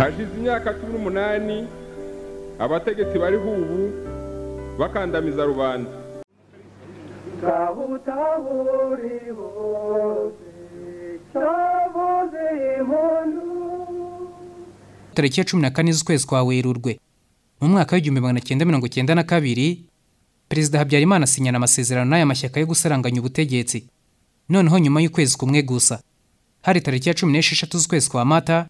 hashize imyaka cumi n'umunani abategetsi bariho ubu bakandamiza rubanda kabutahuri bose cyavuze impundu tariki ya cumi na kane z'ukwezi kwa werurwe mu mwaka w'igihumbi magana cyenda mirongo cyenda na kabiri perezida habyarimana asinyana amasezerano n'aya mashyaka yo gusaranganya ubutegetsi noneho nyuma y'ukwezi kumwe gusa hari tariki ya cumi n'esheshatu z'ukwezi kwa mata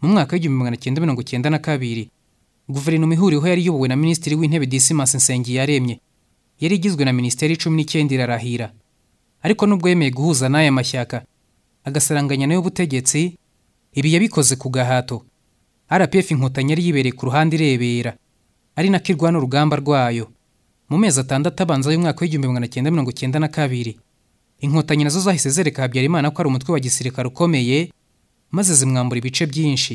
mu mwaka w'igihumbi magana cyenda mirongo cyenda na kabiri guverinoma ihuriweho yari iyobowe na minisitiri w'intebe disimas yaremye yari igizwe na minisiteri cumi n'icyenda irarahira ariko nubwo yemeye guhuza n'aya mashyaka agasaranganya n'ay'ubutegetsi ibi yabikoze ku gahato rpf inkotanyi yari yibereye ku ruhande irebera ari nako irwana urugamba rwayo mu mezi atandatu abanza y'umwaka w'igihumbi magana cyenda mirongo cyenda na kabiri inkotanyi nazo zahise zereka habyarimana ko ari umutwe wa gisirikare ukomeye maze zimwambura ibice byinshi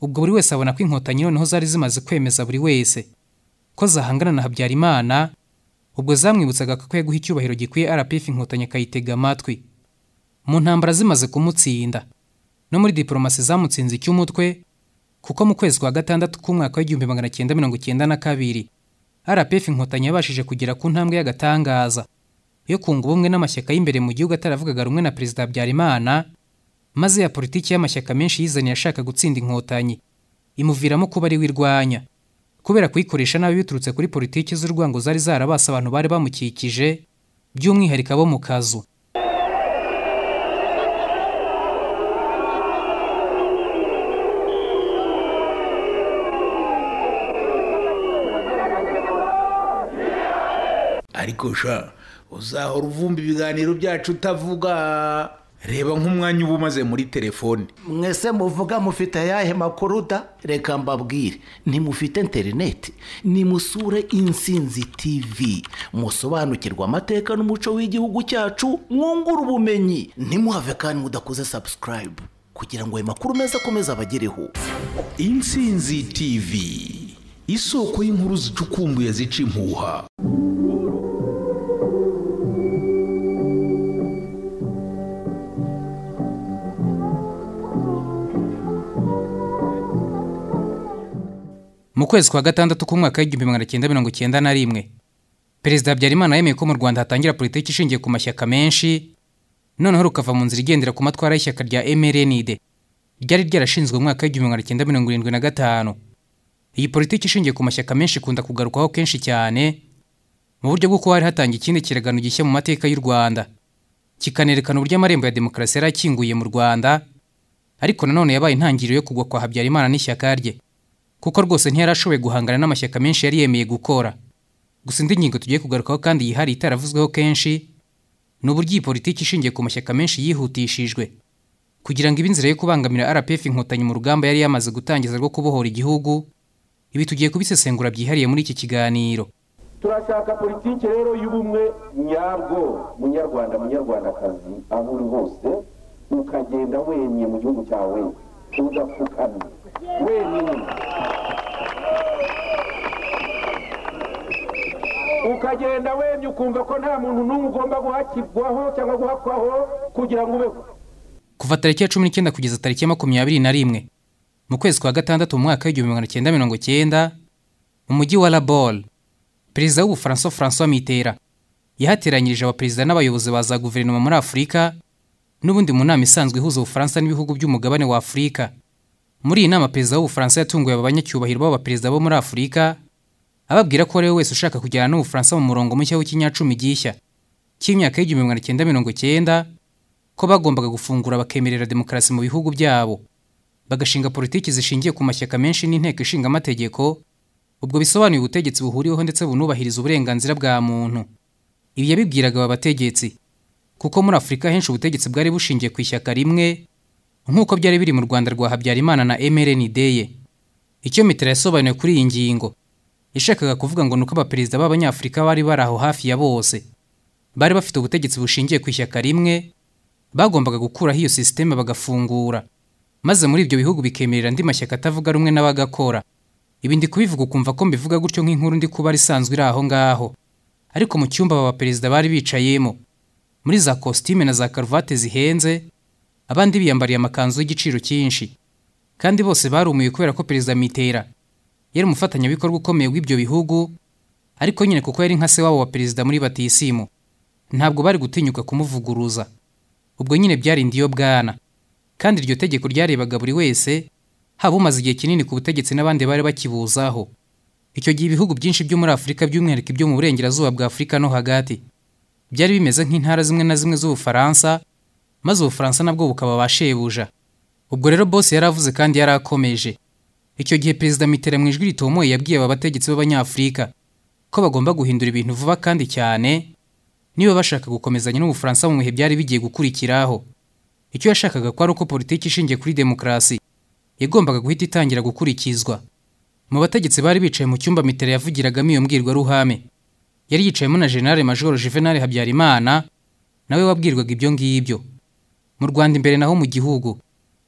ubwo buri wese abona ko inkotanyi noneho zari zimaze kwemeza buri wese ko zahangana na habyarimana ubwo zamwibutsaga ko guha icyubahiro gikwiye rpf inkotanyi akayitega amatwi mu ntambara zimaze kumutsinda no muri diporomasi zamutsinze icy'umutwe kuko mu kwezi kwa gatandatu k'umwaka w'igihumbi magana cyenda mirongo cyenda na kabiri rpf inkotanyi yabashije kugera ku ntambwe y'agatangaza yo kunga ubumwe n'amashyaka y'imbere mu gihugu ataravugaga rumwe na perezida habyarimana maze ya politiki y'amashyaka menshi yizaniye ashaka gutsinda inkotanyi imuviramo kuba ari we irwanya kubera kuyikoresha nabi biturutse kuri politiki z'urwango zari zarabase abantu bari bamukikije by'umwihariko abo mu kazu ariko sha uzahora uvumba ibiganiro byacu utavuga reba nk'umwanya uba umaze muri telefone mwese muvuga mufite ayahe makuru da reka mbabwire ntimufite interineti nimusure insinzi tivi musobanukirwa amateka n'umuco w'igihugu cyacu mwungura ubumenyi ntimuhave kandi mudakoze sabusikarayibu kugira ngo ayo makuru meza akomeze abagereho insinzi tivi isoko y'inkuru zicukumbuye zica impuha mu kwezi kwa gatandatu k'umwaka w'igihumbi magana cyenda mirongo cyenda na rimwe perezida habyarimana yemeye ko mu rwanda hatangira politiki ishingiye ku mashyaka menshi noneho rukava mu nzira igendera ku matwara y'ishyaka rya mrnd ryari ryarashinzwe mu mwaka w'igihumbi magana cyenda mirongo irindwi na gatanu iyi politiki ishingiye ku mashyaka menshi ikunda kugarukwaho kenshi cyane mu buryo bw'uko hari hatanga ikindi kiragano gishya mu mateka y'u rwanda kikanerekana uburyo amarembo ya demokarasi yari akinguye mu rwanda ariko nanone yabaye intangiriro yo kugwa kwa habyarimana n'ishyaka rye kuko rwose ntiyarashoboye guhangana n'amashyaka menshi yari yemeye gukora gusa indi ngingo tugiye kugarukaho kandi yihariye itaravuzweho kenshi ni uburyo iyi politiki ishingiye ku mashyaka menshi yihutishijwe kugira ngo ibe inzira yo kubangamira rpf inkotanyi mu rugamba yari yamaze gutangiza rwo kubohora igihugu ibi tugiye kubisesengura byihariye muri iki kiganiro turashaka politiki rero y'ubumwe nyabwo munyarwanda munyarwandakazi aho uri hose ukagenda wemye mu gihugu cyawe udapfukamye wenyine ukagenda wemye ukumva ko nta muntu n'umwe ugomba guhakirwaho cyangwa guhakwaho kugira ngo ubeho kuva tariki ya cumi n'icyenda kugeza tariki ya makumyabiri na rimwe mu kwezi kwa gatandatu mu mwaka w'igihumbi magana cyenda mirongo cyenda mu mujyi wa labol perezida w'ubufaransa francois mitera yahateranyirije abaperezida n'abayobozi ba za guverinoma muri afurika n'ubundi mu nama isanzwe ihuza ubufaransa n'ibihugu by'umugabane wa afurika muri iyi nama perezida w'ubufaransa yatunguye aba banyacyubahiro b'abaperezida bo muri afurika ababwira ko ari we wese ushaka kujyana n'ubufaransa mu murongo mushya w'ikinyacumi gishya cy'imyaka y'igihumbi magana cyenda mirongo cyenda ko bagombaga gufungura bakemerera demokarasi mu bihugu byabo bagashinga politiki zishingiye ku mashyaka menshi n'inteko ishinga amategeko ubwo bisobanuye ubutegetsi buhuriweho ndetse bunubahiriza uburenganzira bwa muntu ibi yabibwiraga aba bategetsi kuko muri afurika henshi ubutegetsi bwari bushingiye ku ishyaka rimwe nk'uko byari biri mu rwanda rwa habyarimana na mrndeye icyo mitera yasobanuye kuri iyi ngingo yashakaga kuvuga ngo ni uko abaperezida b'abanyafurika bari bari aho hafi ya bose bari bafite ubutegetsi bushingiye ku ishyaka rimwe bagombaga gukuraho iyo sisiteme bagafungura maze muri ibyo bihugu bikemerera andi mashyaka atavuga rumwe n'abagakora ibindi ndi kubivuga ukumva ko mbivuga gutyo nk'inkuru ndi kuba risanzwe iri aho ngaho ariko mu cyumba aba baperezida bari bicayemo muri za kositime na za karuvati zihenze abandi biyambariye amakanzu y'igiciro cyinshi kandi bose barumuye kubera ko perezida mitera yari umufatanyabikorwa ukomeye w'ibyo bihugu ariko nyine kuko yari nka se wabo wa perezida muri batisimu ntabwo bari gutinyuka kumuvuguruza ubwo nyine byarindi iyo bwana kandi iryo tegeko ryarebaga buri wese haba umaze igihe kinini ku butegetsi n'abandi bari bakibuzaho icyo gihe ibihugu byinshi byo muri afurika by'umwihariko ibyo mu burengerazuba bwa afurika no hagati byari bimeze nk'intara zimwe na zimwe z'ubufaransa maze ubufaransa nabwo bukaba ba shebuja ubwo rero bose yaravuze kandi yari akomeje icyo gihe perezida mitera mu ijwi ritomoye yabwiye aba bategetsi b'abanyafurika ko bagomba guhindura ibintu vuba kandi cyane niba bashaka gukomezanya n'ubufaransa mu bihe byari bigiye gukurikiraho icyo yashakaga ko ari uko politiki ishingiye kuri demokarasi yagombaga guhita itangira gukurikizwa mu bategetsi bari bicaye mu cyumba mitera yavugiragamo iyo mbwirwaruhame yari yicayemo na generale majoro juvenal habyarimana nawe wabwirwaga ibyo ngibyo mu rwanda imbere naho mu gihugu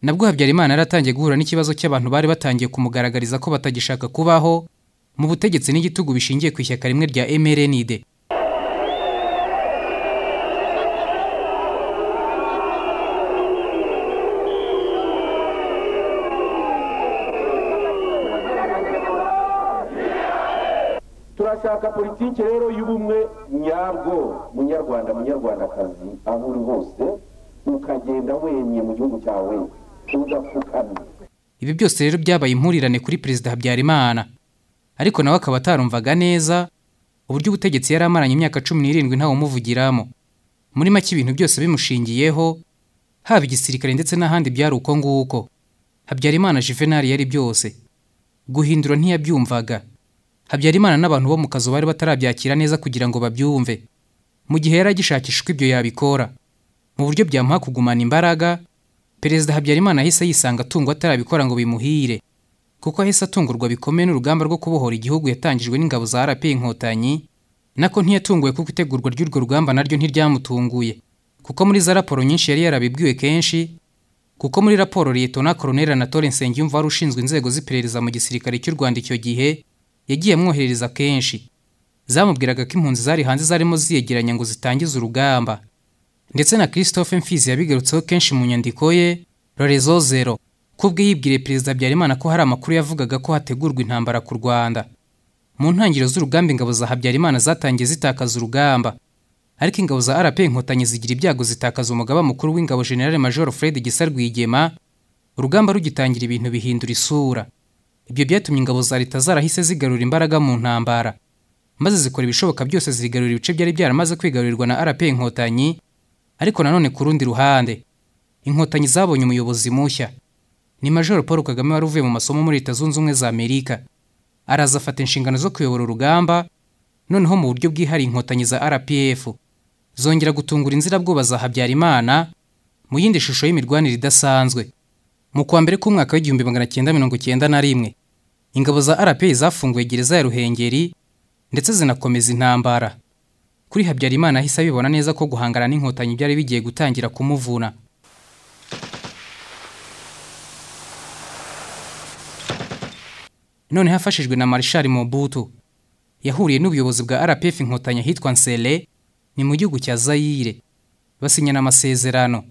nabwo habyarimana yaratangiye guhura n'ikibazo cy'abantu bari batangiye kumugaragariza ko batagishaka kubaho mu butegetsi n'igitugu bishingiye ku ishyaka rimwe rya mrnd turashaka politiki rero y'ubumwe nyabwo munyarwanda munyarwandakazi aho uri hose ntukagenda wemye mu gihugu cyawe udapfukamye ibi byose rero byabaye impurirane kuri perezida habyarimana ariko nawe akaba atarumvaga neza uburyo ubutegetsi yari amaranye imyaka cumi n'irindwi ntawe umuvugiramo. muri make ibintu byose bimushingiyeho haba igisirikare ndetse n'ahandi byari uko nguko habyarimana Juvenal yari byose guhindura ntiyabyumvaga habyarimana n'abantu bo mu kazu bari batarabyakira neza kugira ngo babyumve mu gihe yari agishakishwa ibyo yabikora mu buryo byamuha kugumana imbaraga perezida habyarimana ahise yisanga atungwa atarabikora ngo bimuhire kuko ahise atungurwa bikomeye n'urugamba rwo kubohora igihugu yatangijwe n'ingabo za rp inkotanyi nako ntiyatunguwe kuko itegurwa ry'urwo rugamba naryo ntiryamutunguye kuko muri za raporo nyinshi yari yarabibwiwe kenshi kuko muri raporo liyetona koroneri anatole nsengiyumva wari ushinzwe inzego z'iperereza mu gisirikare cy'u rwanda icyo gihe yagiye amwoherereza kenshi zamubwiraga ko impunzi zari hanze zarimo ziyegeranya ngo zitangize urugamba ndetse na christophe mfizi yabigarutseho kenshi mu nyandiko ye rorezo zero kubwo yibwire perezida habyarimana ko hari amakuru yavugaga ko hategurwa intambara ku rwanda mu ntangiriro z'urugamba ingabo za habyarimana zatangiye zitakaza urugamba ariko ingabo za rp inkotanyi zigira ibyago zitakaza umugaba mukuru w'ingabo generale major fred gisa urugamba rugitangira ibintu bihindura isura ibyo byatumye ingabo za leta zarahise zigarura imbaraga mu ntambara maze zikora ibishoboka byose zigarura ibice byari byaramaze kwigarurirwa na rp inkotanyi ariko nanone ku rundi ruhande inkotanyi zabonye umuyobozi mushya ni major paul kagame wari uvuye mu masomo muri leta zunze ubumwe za amerika araza afata inshingano zo kuyobora urugamba noneho mu buryo bwihariye inkotanyi za rpf zongera gutungura inzirabwoba za habyarimana mu yindi shusho y'imirwanire idasanzwe mu kwa mbere k'umwaka w'igihumbi magana cyenda mirongo cyenda na rimwe ingabo za rpa zafunguye gereza ya ruhengeri ndetse zinakomeza intambara kuri habyarimana ahise abibona neza ko guhangana n'inkotanyi byari bigiye gutangira kumuvuna none hafashijwe na Marshal Mobutu yahuriye n'ubuyobozi bwa rpf inkotanyi ahitwa nsere ni mu gihugu cya zayire basinyana amasezerano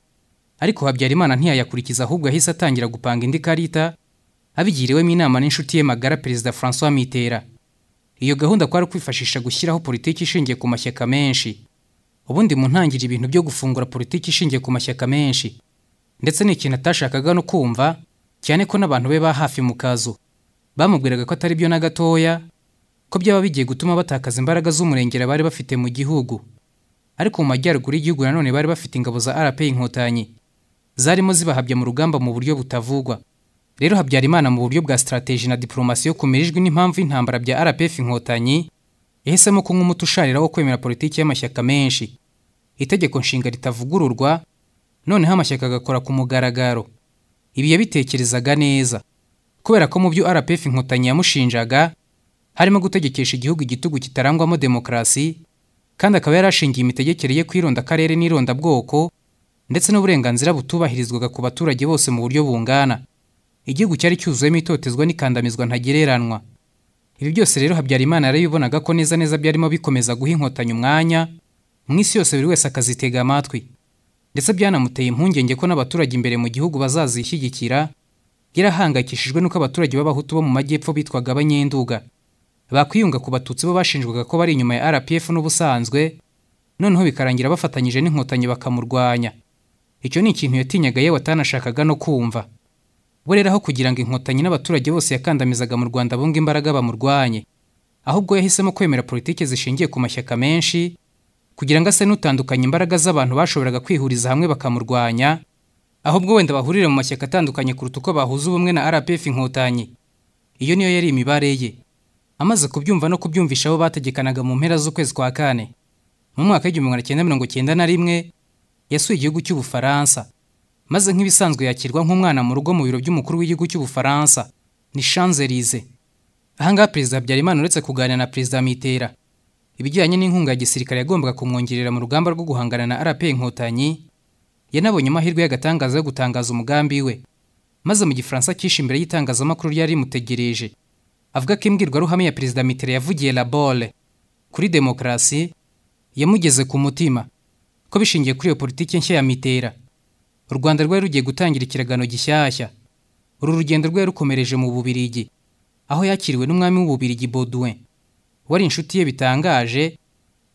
ariko habyarimana ntiyayakurikiza ahubwo yahise atangira gupanga indi karita abigiriwemo inama n'inshuti ye magara perezida francois mitera iyo gahunda kwari kwifashisha gushyiraho politiki ishingiye ku mashyaka menshi ubundi mu ntangiriro ibintu byo gufungura politiki ishingiye ku mashyaka menshi ndetse ni ikintu atashakaga no kumva cyane ko n'abantu be ba hafi mu kazu bamubwiraga ko atari byo na gatoya ko byaba bigiye gutuma batakaza imbaraga z'umurengera bari bafite mu gihugu ariko mu majyaruguru y'igihugu nanone bari bafite ingabo za rp inkotanyi zarimo zibahabya mu rugamba mu buryo butavugwa rero habyarimana mu buryo bwa sitarateji na diporomasi yo kumerejwe n'impamvu intambara bya rpf inkotanyi yahisemo kunywa umuti usharira wo kwemera politiki y'amashyaka menshi itegeko nshinga ritavugururwa noneho amashyaka agakora ku mugaragaro ibi yabitekerezaga neza kubera ko mu byo rpf inkotanyi yamushinjaga harimo gutegekesha igihugu igitugu kitarangwamo demokarasi kandi akaba yarashingiye imitegekere ye ku irondakarere n'irondabwoko ndetse n'uburenganzira butubahirizwaga ku baturage bose mu buryo bungana igihugu cyari cyuzuyemo itotezwa n'ikandamizwa ntagereranwa ibi byose rero habyarimana yarabibonaga ko neza neza byarimo bikomeza guha inkotanyi umwanya mu isi yose buri wese akazitega amatwi ndetse byanamuteye impungenge ko n'abaturage imbere mu gihugu bazazishyigikira yarahangayikishijwe n'uko abaturage b'abahutu bo mu majyepfo bitwaga abanyenduga bakwiyunga ku batutsi bo bashinjwaga ko bari inyuma ya rpf n'ubusanzwe noneho bikarangira bafatanyije n'inkotanyi bakamurwanya icyo ni ikintu yatinyaga yewe atanashakaga no kumva we kugira ngo inkotanyi n'abaturage bose yakandamizaga mu rwanda bunga imbaraga bamurwanye ahubwo yahisemo kwemera politiki zishingiye ku mashyaka menshi kugira ngo ase n'utandukanye imbaraga z'abantu bashoboraga kwihuriza hamwe bakamurwanya ahubwo wenda bahurire mu mashyaka atandukanye kuruta uko bahuza ubumwe na rpf inkotanyi iyo niyo yari imibare ye amaze kubyumva no kubyumvisha abo bategekanaga mu mpera z'ukwezi kwa kane mu mwaka w'igihumbi magana cyenda mirongo cyenda na rimwe yasuye igihugu cy'ubufaransa maze nk'ibisanzwe yakirwa nk'umwana mu rugo mu biro by'umukuru w'igihugu cy'ubufaransa ni shanzelize ahangaha perezida habyarimana uretse kuganira na perezida mitera ibijyanye n'inkunga ya gisirikare yagombaga kumwongerera mu rugamba rwo guhangana na rp inkotanyi yanabonye amahirwe y'agatangaza yo gutangaza umugambi we maze mu gifaransa cyishe imbere y'itangazamakuru ryari rimutegereje avuga ko imbwirwaruhame ya perezida mitera yavugiye labole kuri demokarasi yamugeze ku mutima ko bishingiye kuri iyo politiki nshya ya mitera u rwanda rwari rugiye gutangira ikiragano gishyashya uru rugendo rwe rukomereje mu bubirigi aho yakiriwe n'umwami w'ububirigi Baudouin wari inshuti ye bitangaje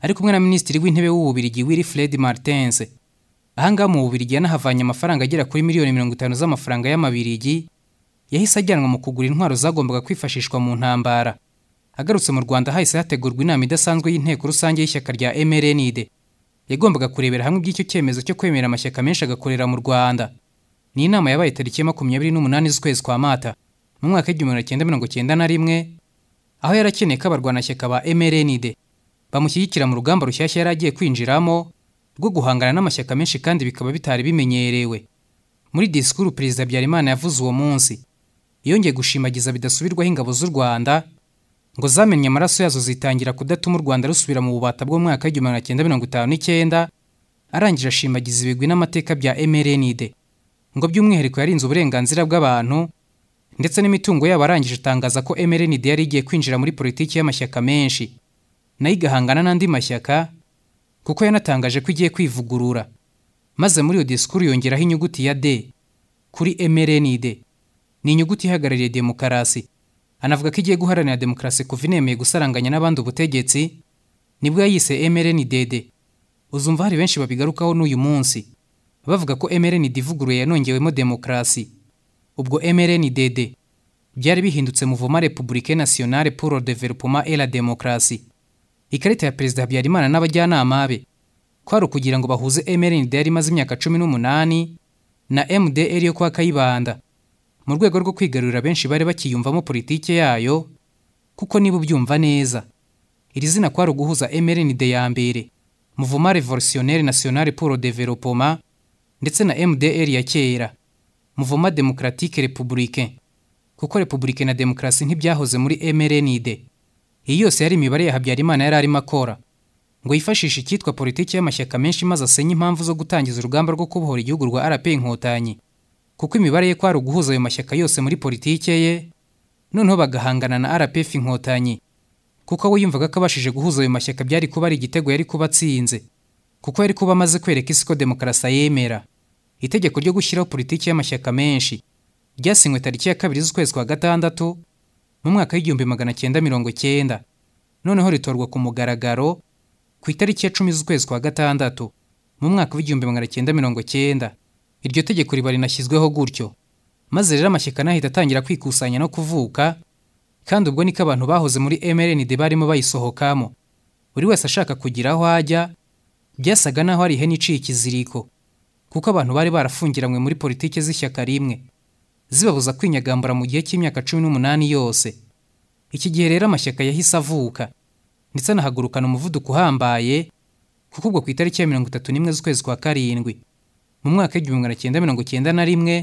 ari kumwe na minisitiri w'intebe w'ububirigi wiri Fred Martens ahangaha mu bubirigi yanahavanye amafaranga agera kuri miliyoni mirongo itanu z'amafaranga y'amabirigi yahise ajyanwa mu kugura intwaro zagombaga kwifashishwa mu ntambara agarutse mu rwanda hahise hategurwa inama idasanzwe y'inteko rusange y'ishyaka rya MRND yagombaga kurebera hamwe iby'icyo cyemezo cyo kwemera amashyaka menshi agakorera mu rwanda ni inama yabaye tariki ya makumyabiri n'umunani z'ukwezi kwa mata mu mwaka w'igihumbi kimwe cyenda mirongo cyenda na rimwe aho yarakeneye ko abarwanashyaka ba mrnd bamushyigikira mu rugamba rushyashya yari agiye kwinjiramo rwo guhangana n'amashyaka menshi kandi bikaba bitari bimenyerewe muri disikuru perezida habyarimana yavuze uwo munsi yongeye gushimagiza bidasubirwaho ingabo z'u rwanda ngo zamennye amaraso yazo zitangira kudatuma u Rwanda rusubira mu bubata bwo mwaka w'igihumbi magana mirongo itanu n'icyenda arangije ashimagiza ibigwi n'amateka bya MRND ngo by'umwihariko yarinze uburenganzira bw'abantu ndetse n'imitungo yabo arangije atangaza ko MRND yari igiye kwinjira muri politiki y'amashyaka menshi nayo igahangana n'andi mashyaka kuko yanatangaje ko igiye kwivugurura maze muri iyo disikuru yongeraho inyuguti ya D kuri MRND ni inyuguti ihagarariye demokarasi anavuga ko igiye guharanira demokarasi kuva inemeye gusaranganya n'abandi ubutegetsi nibwo yayise MRN Dede uzumva hari benshi babigarukaho n'uyu munsi bavuga ko MRN ivuguruye yanongewemo demokarasi ubwo MRN Dede byari bihindutse muvoma Republique Nationale pour le Développement et la Démocratie ikarita ya Perezida Habyarimana n'abajyanama be kwari ukugira ngo bahuze MRN yari imaze imyaka cumi n'umunani na MDR yo kwa Kayibanda mu rwego rwo kwigarurira benshi bari bakiyumvamo politiki yayo kuko niba ubyumva neza iri zina kwari uguhuza MRND ya mbere muvuma Revolutionnaire National pour le Développement ndetse na MDR ya kera Muvuma Democratique Républicain kuko Republicain na Demokarasi ntibyahoze muri MRND iyi yose yari imibare ya Habyarimana yari arimo akora ngo yifashishe icyitwa politiki y'amashyaka menshi maze asenye impamvu zo gutangiza urugamba rwo kubohora igihugu rwa RP Inkotanyi kuko imibare ye kwari uguhuza ayo mashyaka yose muri politiki ye noneho bagahangana na rpf inkotanyi kuko we yumvaga ko abashije guhuza ayo mashyaka byari kuba ari igitego yari kuba atsinze kuko yari kuba amaze kwereka isi ko demokarasi yemera itegeko ryo gushyiraho politiki y'amashyaka menshi ryasinywe tariki ya kabiri z'ukwezi kwa gatandatu mu mwaka w'igihumbi magana cyenda mirongo cyenda noneho ritorwa ku mugaragaro ku itariki ya cumi z'ukwezi kwa gatandatu mu mwaka w'igihumbi magana cyenda mirongo cyenda iryo tegeko riba rinashyizweho gutyo maze rero amashyaka nahita atangira kwikusanya no kuvuka kandi ubwo niko abantu bahoze muri MRND barimo bayisohokamo buri wese ashaka kugira aho ajya byasaga n'aho ari ihene iciye ikiziriko kuko abantu bari barafungiranywe muri politiki z'ishyaka rimwe zibabuza kwinyagambura mu gihe cy'imyaka cumi n'umunani yose iki gihe rero amashyaka yahise avuka ndetse anahagurukana umuvuduko uhambaye kuko ubwo ku itariki ya mirongo itatu n'imwe z'ukwezi kwa karindwi mu mwaka w'igihumbi magana cyenda mirongo cyenda na rimwe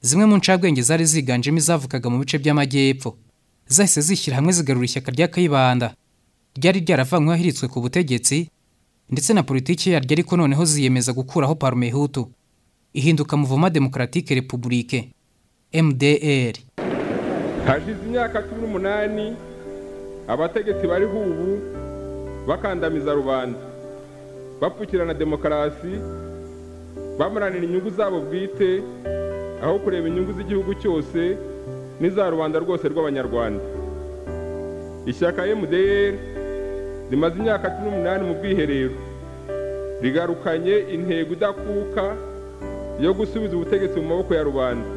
zimwe mu ncabwenge zari ziganjemo izavukaga mu bice by'amajyepfo zahise zishyira hamwe zigarura ishyaka rya kayibanda ryari ryaravanyweho hiritswe ku butegetsi ndetse na politiki yaryo ariko noneho ziyemeza gukuraho parumehutu ihinduka muvuma demokaratike repubulike mdr hashize imyaka cumi n'umunani abategetsi bariho ubu bakandamiza rubanda bapfukirana demokarasi bamuranira inyungu zabo bwite aho kureba inyungu z'igihugu cyose n'iza rubanda rwose rw'abanyarwanda ishyaka emudeyeri rimaze imyaka cumi n'umunani mu bwiherero rigarukanye intego idakuka yo gusubiza ubutegetsi mu maboko ya rubanda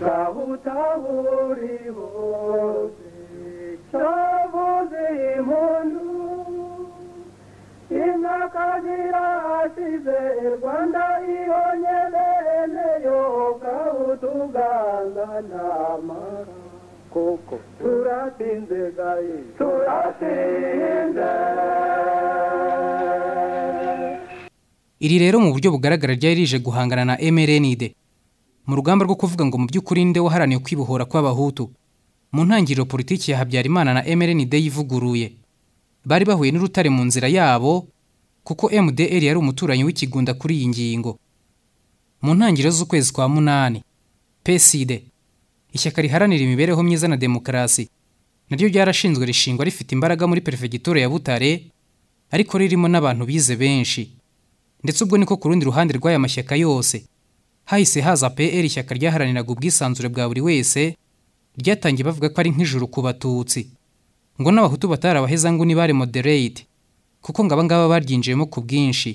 kahutahuriho irashize rwanda ibonye bene yo kawutuganganama koko turatsinze gayi turatsinze iri rero mu buryo bugaragara ryari rije guhangana na mrnd mu rugamba rwo kuvuga ngo mu by'ukuri nde waharaniye kwibohora kw'abahutu mu ntangiriro politiki ya habyarimana na mrnd yivuguruye bari bahuye n'urutare mu nzira yabo kuko MDR yari umuturanyi w'ikigunda kuri iyi ngingo mu ntangiriro z'ukwezi kwa munani peside ishyaka riharanira imibereho myiza na demokarasi naryo ryarashinzwe rishingwa rifite imbaraga muri perefegitura ya butare ariko ririmo n'abantu bize benshi ndetse ubwo niko ku rundi ruhande rw'aya mashyaka yose hahise haza pr ishyaka ryaharaniraga ubwisanzure bwa buri wese ryatangiye bavuga ko ari nk'ijuru ku batutsi ngo n'abahutu batari abaheza ngo ni moderate kuko ngo abangaba baryinjiyemo ku bwinshi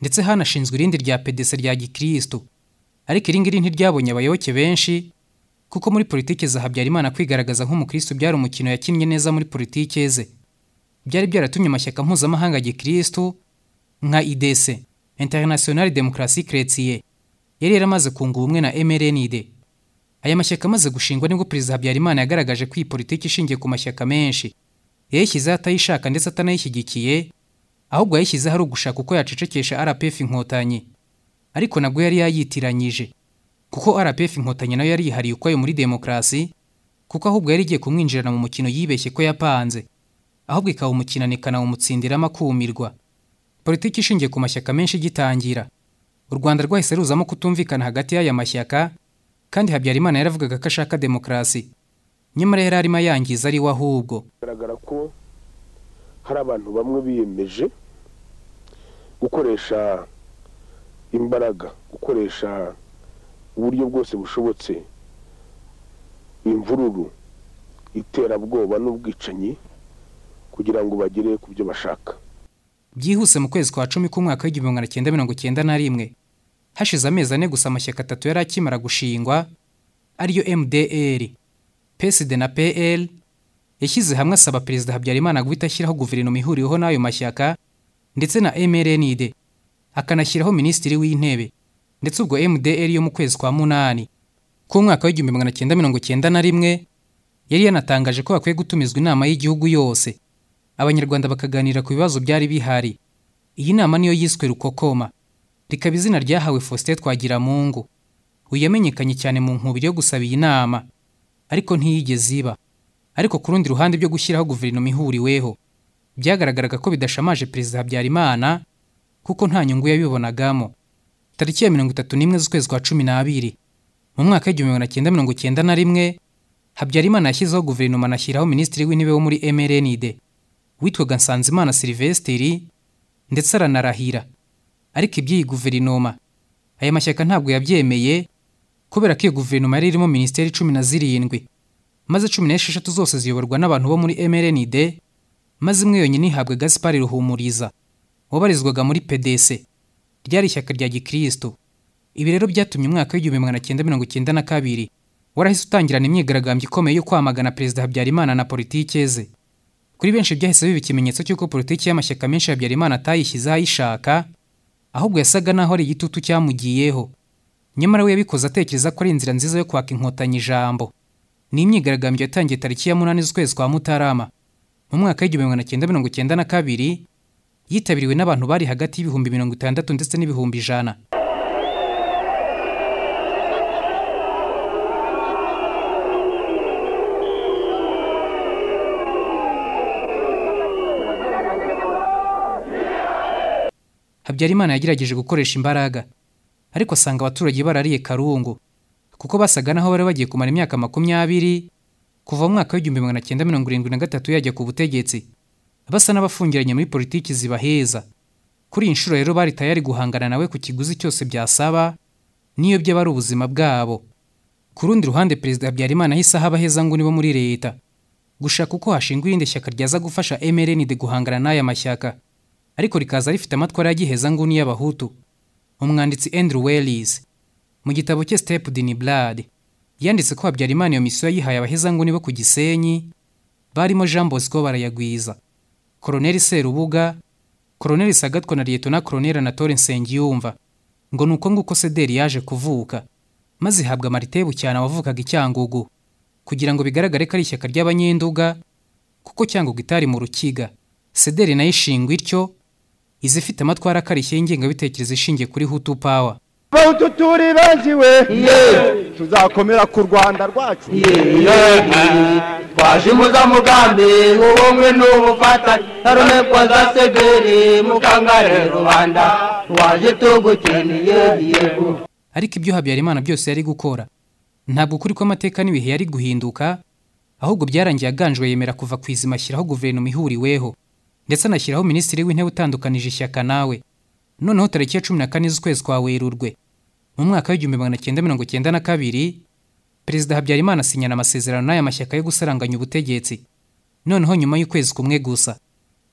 ndetse hanashinzwe irindi rya pedese rya gikirisitu ariko iringiri ngiri ntiryabonye abayoboke benshi kuko muri politiki za habyarimana kwigaragaza nk'umukirisitu byari umukino yakinnye neza muri politiki ze byari byaratumye amashyaka mpuzamahanga ya gikirisitu nka idese interinasiyonari demokarasi keretiye yari yaramaze kunga ubumwe na mrnd aya mashyaka amaze gushingwa nibwo perezida habyarimana yagaragaje ko iyi politiki ishingiye ku mashyaka menshi yayishyizeho atayishaka ndetse atanayishyigikiye ahubwo yayishyizeho ari ugushaka uko yacecekesha rpf inkotanyi ariko nabwo yari yayitiranyije kuko rpf inkotanyi nayo yari yihariye ukwayo muri demokarasi kuko ahubwo yari igiye kumwinjirana mu mukino yibeshye ko yapanze ahubwo ikawumukinana ikanawumutsindiramo akumirwa politiki ishingiye ku mashyaka menshi igitangira u rwanda rwahise ruzamo kutumvikana hagati y'aya mashyaka kandi habyarimana yaravugaga ko ashaka demokarasi nyamara yari arimo yangiza ari ahubwo bigaragara ko hari abantu bamwe biyemeje gukoresha imbaraga gukoresha uburyo bwose bushobotse imvururu iterabwoba n'ubwicanyi kugira ngo bagere ku byo bashaka byihuse mu kwezi kwa cumi k'umwaka w'igihumbi magana cyenda mirongo cyenda na rimwe hashize amezi ane gusa amashyaka atatu yari akimara gushingwa ariyo mdr PSD na pl yashyize hamwe asaba perezida habyarimana guhita ashyiraho guverinoma ihuriweho n'ayo mashyaka ndetse na mrnd akanashyiraho minisitiri w'intebe ndetse ubwo mdr yo mu kwezi kwa munani k'umwaka w'igihumbi magana cyenda mirongo cyenda na rimwe yari yanatangaje ko hakwiye gutumizwa inama y'igihugu yose abanyarwanda bakaganira ku bibazo byari bihari iyi nama niyo yiswe rukokoma rikaba izina ryahawe faustin twagiramungu Mungu yamenyekanye cyane mu nkubiri yo gusaba iyi nama ariko ntiyigeze iba ariko ku rundi ruhande byo gushyiraho guverinoma ihuriweho byagaragaraga ko bidashamaje perezida habyarimana kuko nta nyungu yabibonagamo tariki ya mirongo itatu n'imwe z'ukwezi kwa cumi n'abiri mu mwaka w'igihumbi magana cyenda mirongo cyenda na rimwe habyarimana yashyizeho guverinoma anashyiraho minisitiri w'intebe wo muri mrnd witwaga nsanzimana silivesitiri ndetse aranarahira ariko iby'iyi guverinoma aya mashyaka ntabwo yabyemeye kubera ko iyo guverinoma yari irimo minisiteri cumi na zirindwi maze cumi n'esheshatu zose ziyoborwa n'abantu bo muri mrnd maze imwe yonyine ihabwa gaspari ruhumuriza wabarizwaga muri pdc ryari ishyaka rya Gikristo ibi rero byatumye umwaka w'igihumbi magana cyenda mirongo icyenda na kabiri warahise utangirana imyigaragambyo ikomeye yo kwamagana perezida habyarimana na politiki ze kuri benshi byahise biba ikimenyetso cy'uko politiki y'amashyaka menshi habyarimana atayishyizeho ayishaka ahubwo yasaga n'aho ari igitutu cyamugiyeho nyamara we yabikoze atekereza ko ari inzira nziza yo kwaka inkotanyi ijambo ni imyigaragambyo yatangiye tariki ya munani z'ukwezi kwa mutarama mu mwaka w'igihumbi magana cyenda mirongo icyenda na kabiri yitabiriwe n'abantu bari hagati y'ibihumbi mirongo itandatu ndetse n'ibihumbi ijana habyarimana yagerageje gukoresha imbaraga ariko asanga abaturage barariye karungu kuko basaga naho bari bagiye kumara imyaka makumyabiri kuva mu mwaka w'igihumbi magana cyenda mirongo irindwi na gatatu yajya ku butegetsi basa n'abafungiranye muri politiki zibaheza kuri iyi nshuro rero bari tayari guhangana nawe ku kiguzi cyose byasaba n'iyo byaba ari ubuzima bwabo ku rundi ruhande perezida habyarimana ahise aho abaheza ngo nibo muri leta gushaka uko hashingwa irindi shyaka ryaza gufasha mrnd guhangana n'aya mashyaka ariko rikaza rifite amatwara y'agiheza nguni y'abahutu umwanditsi Andrew Wellis mu gitabo cye Step in Blood yanditse ko Habyarimana iyo misiyo yayihaye abahezanguni bo ku Gisenyi barimo Jean Bosco barayagwiza Colonel Serubuga Colonel Sagatwa na na Colonel Anatole Nsengiyumva ngo uko nguko Sederi yaje kuvuka maze ihabwa Maritebu cyane wavukaga icyangugu kugira ngo bigaragare ko ari ishyaka ry'abanyenduga kuko cyangugu itari mu rukiga Sederi nayo ishingwa ityo izifite amatwara akarishye y'ingengabitekerezo ishingiye kuri hutu pawa bahutu turi benshi tuzakomera ku rwanda rwacu twaje impuzamugambi ubumwe n'ubufatanye tarumekwa za segeri mukangare rubanda twaje tugukeneye ariko ibyo habyarimana byose yari gukora ntabwo ukuri kw'amateka n'ibihe yari guhinduka ahubwo byarangiye aganjwe yemera kuva ku izima ashyiraho guverinoma ihuriweho ndetse anashyiraho minisitiri w'intebe utandukanije ishyaka nawe noneho tariki ya cumi na kane z'ukwezi kwa werurwe mu mwaka w'igihumbi magana cyenda mirongo cyenda na kabiri perezida habyarimana asinyana amasezerano n'aya mashyaka yo gusaranganya ubutegetsi noneho nyuma y'ukwezi kumwe gusa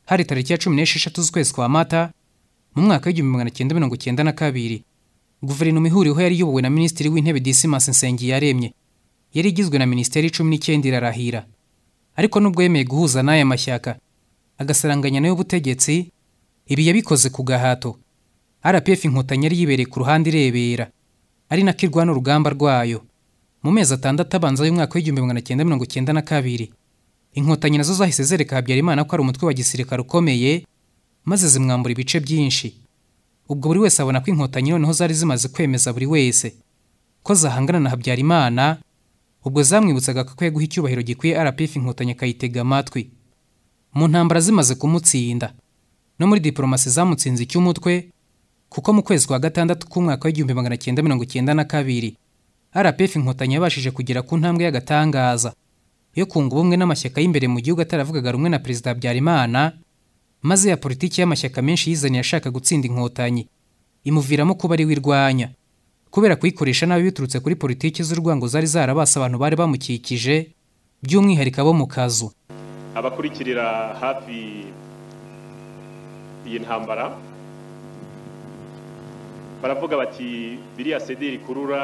hari tariki ya cumi n'esheshatu z'ukwezi kwa mata mu mwaka w'igihumbi magana cyenda mirongo cyenda na kabiri guverinoma ihuriweho yari iyobowe na minisitiri w'intebe disimas nsengiyaremye yari igizwe na minisiteri cumi n'icyenda irarahira ariko nubwo yemeye guhuza n'aya mashyaka agasaranganya nayo ubutegetsi ibi yabikoze ku gahato rpf inkotanyi yari yibereye ku ruhande irebera ari nako irwana urugamba rwayo mu mezi atandatu abanza y'umwaka w'igihumbi magana cyenda mirongo cyenda na kabiri inkotanyi nazo zahise zereka habyarimana ko ari umutwe wa gisirikare ukomeye maze zimwambura ibice byinshi ubwo buri wese abona ko inkotanyi noneho zari zimaze kwemeza buri wese ko zahangana na habyarimana ubwo zamwibutsaga ko akwiye guha icyubahiro gikwiye rpf inkotanyi akayitega amatwi mu ntambara zimaze kumutsinda no muri diporomasi zamutsinze icy'umutwe kuko mu kwezi kwa gatandatu k'umwaka w'igihumbi magana cyenda mirongo icyenda na kabiri rpf inkotanyi yabashije kugera ku ntambwe y'agatangaza yo kunga ubumwe n'amashyaka y'imbere mu gihugu ataravugaga rumwe na perezida habyarimana maze ya politiki y'amashyaka menshi yizaniye ashaka gutsinda inkotanyi imuviramo kuba ari we irwanya kubera kuyikoresha nabi biturutse kuri politiki z'urwango zari zarabase abantu bari bamukikije by'umwihariko abo mu kazu abakurikirira hafi iyi ntambara baravuga bati biriya sederi kurura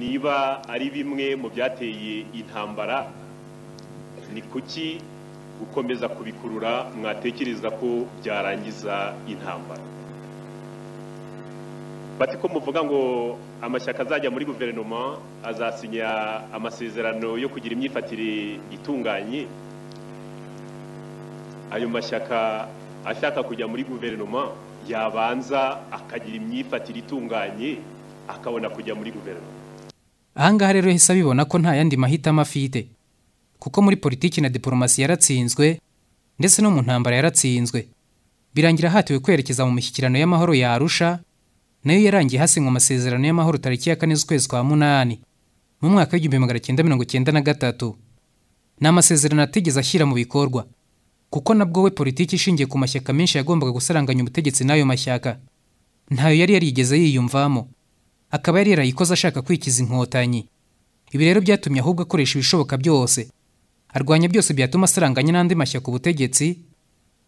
niba ari bimwe mu byateye intambara ni kuki gukomeza kubikurura mwatekereza ko byarangiza intambara bati ko muvuga ngo amashyaka azajya muri guverinoma azasinya amasezerano yo kugira imyifatire itunganye ayo mashyaka ashaka kujya muri guverinoma yabanza akagira imyifatire itunganye akabona kujya muri guverinoma ahangaha rero hese abibona ko nta yandi mahitamo afite kuko muri politiki na diporomasi yaratsinzwe ndetse no mu ntambara yaratsinzwe birangira hatiwe kwerekeza mu mishyikirano y'amahoro ya arusha nayo yarangiye hasinywa amasezerano y'amahoro tariki ya kane z'ukwezi kwa munani mu mwaka w'igihumbi magana cyenda mirongo cyenda na gatatu ni amasezerano atigeze ashyira mu bikorwa kuko nabwo we politiki ishingiye ku mashyaka menshi yagombaga gusaranganya ubutegetsi n'ayo mashyaka ntayo yari yarigeze yiyumvamo akaba yari yarayikoze ashaka kwikiza inkotanyi ibi rero byatumye ahubwo akoresha ibishoboka byose arwanya byose byatuma asaranganya n'andi mashyaka ubutegetsi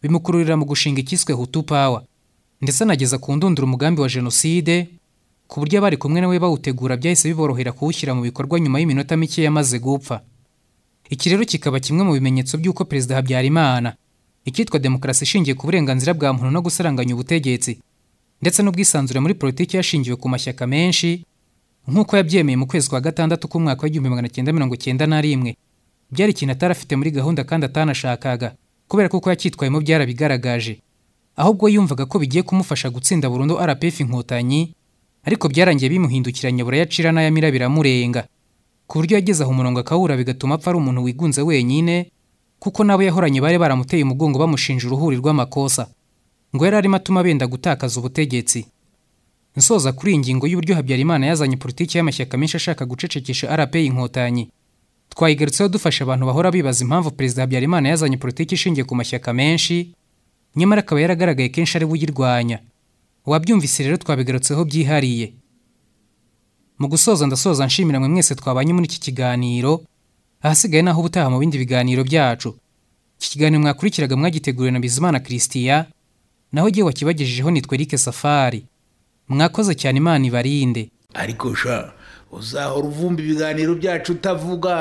bimukururira mu gushinga ikiswe hutu pawa ndetse anageza ku ndundura umugambi wa jenoside ku buryo abari kumwe na we bawutegura byahise biborohera kuwushyira mu bikorwa nyuma y'iminota mike yamaze gupfa iki rero kikaba kimwe mu bimenyetso by'uko perezida habyarimana icyitwa demokarasi ishingiye ku burenganzira bwa muntu no gusaranganya ubutegetsi ndetse n'ubwisanzure muri politiki yashingiwe ku mashyaka menshi nk'uko yabyemeye mu kwezi kwa gatandatu k'umwaka w'igihumbi magana cyenda mirongo cyenda na rimwe byari ikintu atari afite muri gahunda kandi atanashakaga kubera ko uko yacyitwayemo byarabigaragaje ahubwo yumvaga ko bigiye kumufasha gutsinda burundu rpf inkotanyi ariko byarangiye bimuhindukiranya burayacira n'ayamira biramurenga ku buryo yageze aho umurongo akawura bigatuma apfa ari umuntu wigunze wenyine kuko n'abo yahoranye bari baramuteye umugongo bamushinja uruhuri rw'amakosa ngo yari arimo atuma benda gutakaza ubutegetsi nsoza kuri iyi ngingo y'uburyo habyarimana yazanye politiki y'amashyaka menshi ashaka gucecekesha rp inkotanyi twayigarutseho dufasha abantu bahora bibaza impamvu perezida habyarimana yazanye politiki ishingiye ku mashyaka menshi nyamara akaba yaragaragaye kenshi ari we uyirwanya wabyumvise rero twabigarutseho byihariye mu gusoza ndasoza nshimira mwe mwese twabanye muri iki kiganiro ahasigaye naho ubutaha mu bindi biganiro byacu iki kiganiro mwakurikiraga mwagiteguriwe na bizimana christian naho igihe wakibagejejeho nitwe Eric safari mwakoze cyane imana ibarinde ariko sha uzahora uvumba ibiganiro byacu utavuga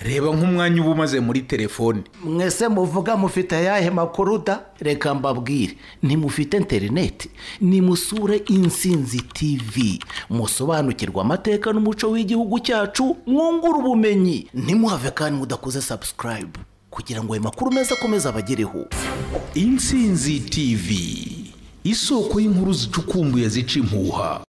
reba nk'umwanya uba umaze muri telefone mwese muvuga mufite ayahe makuru da reka mbabwire ntimufite interineti nimusure insinzi tivi musobanukirwa amateka n'umuco w'igihugu cyacu mwungura ubumenyi ntimuhave kandi mudakuze sabusikarayibu kugira ngo ayo makuru meza akomeze abagereho insinzi tivi isoko y'inkuru zicukumbuye zica impuha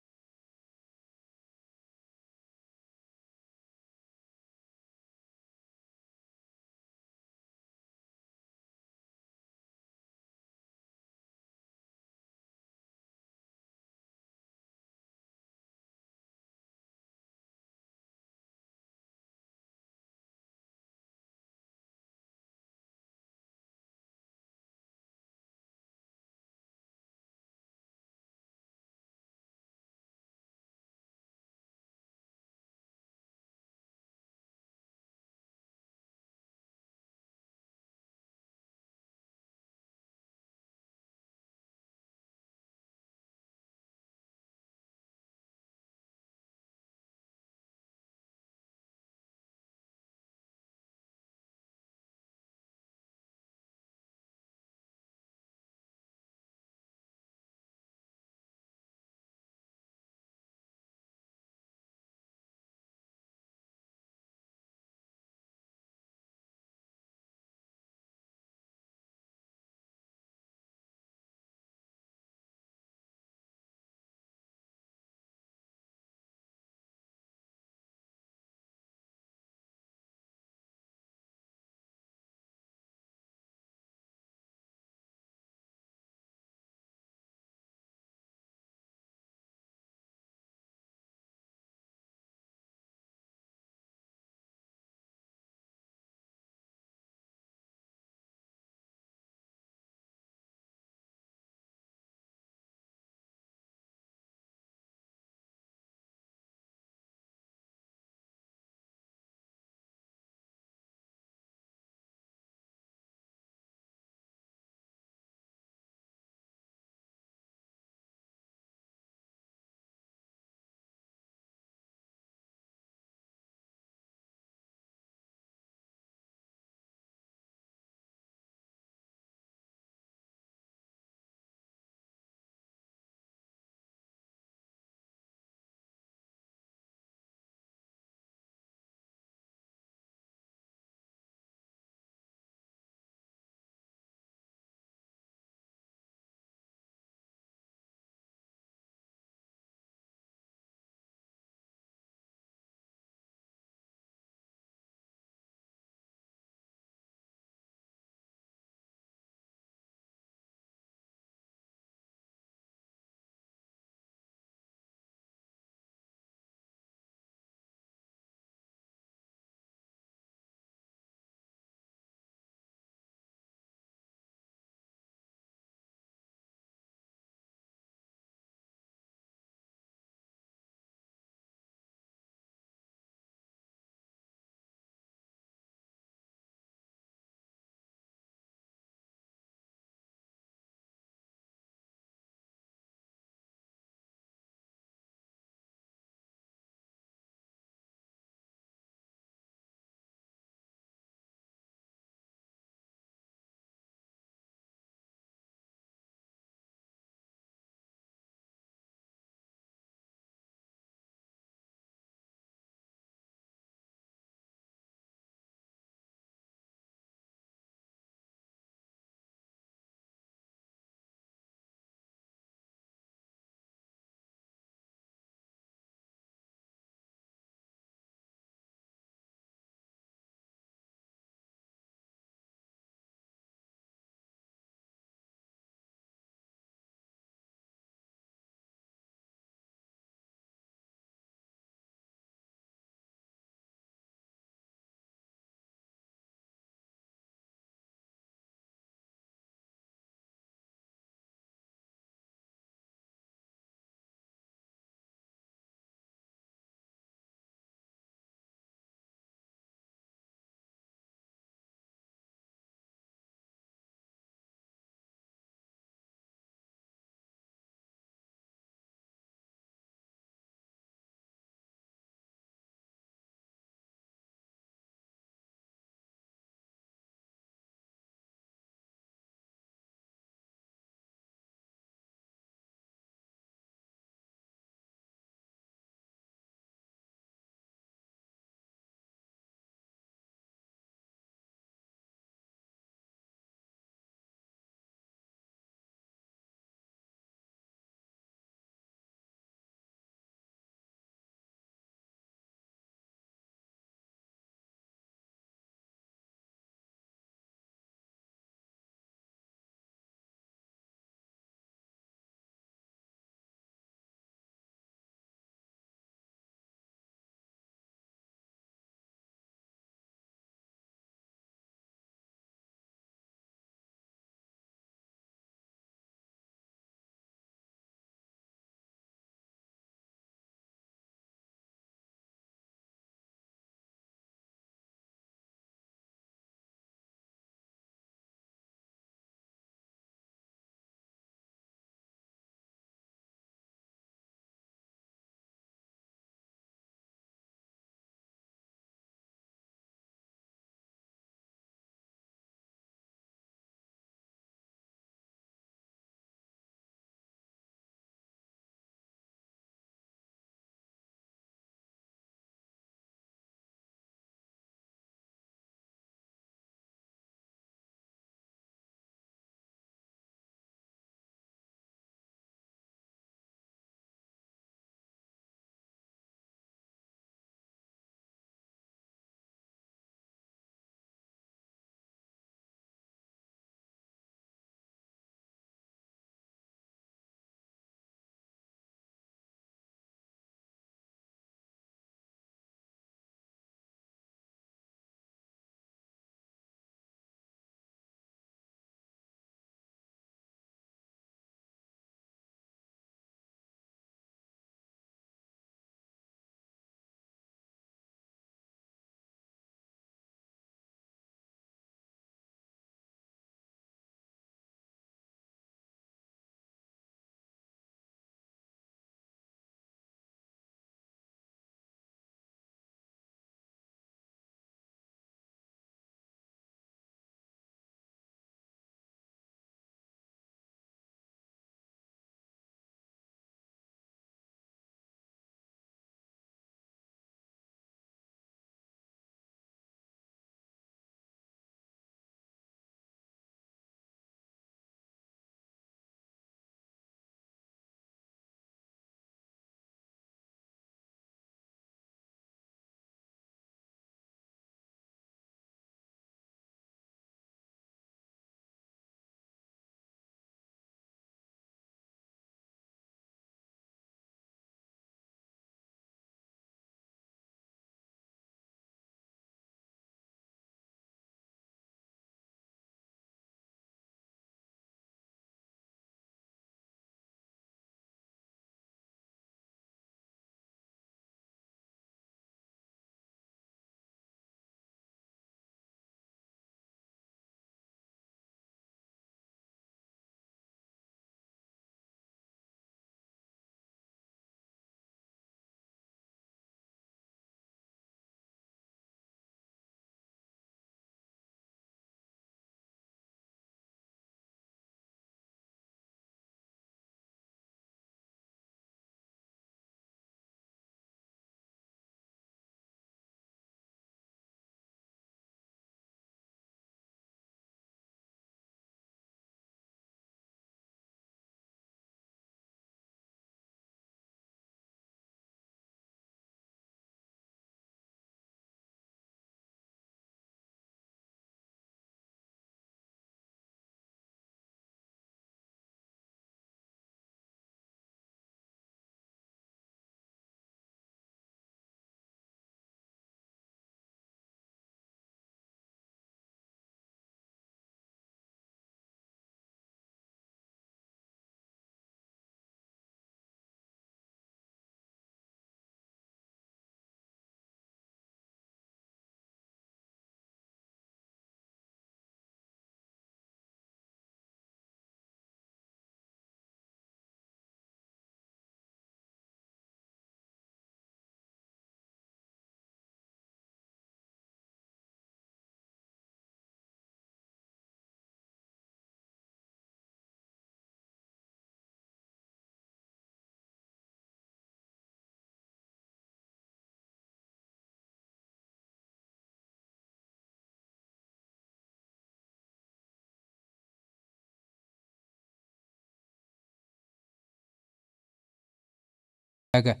imbaraga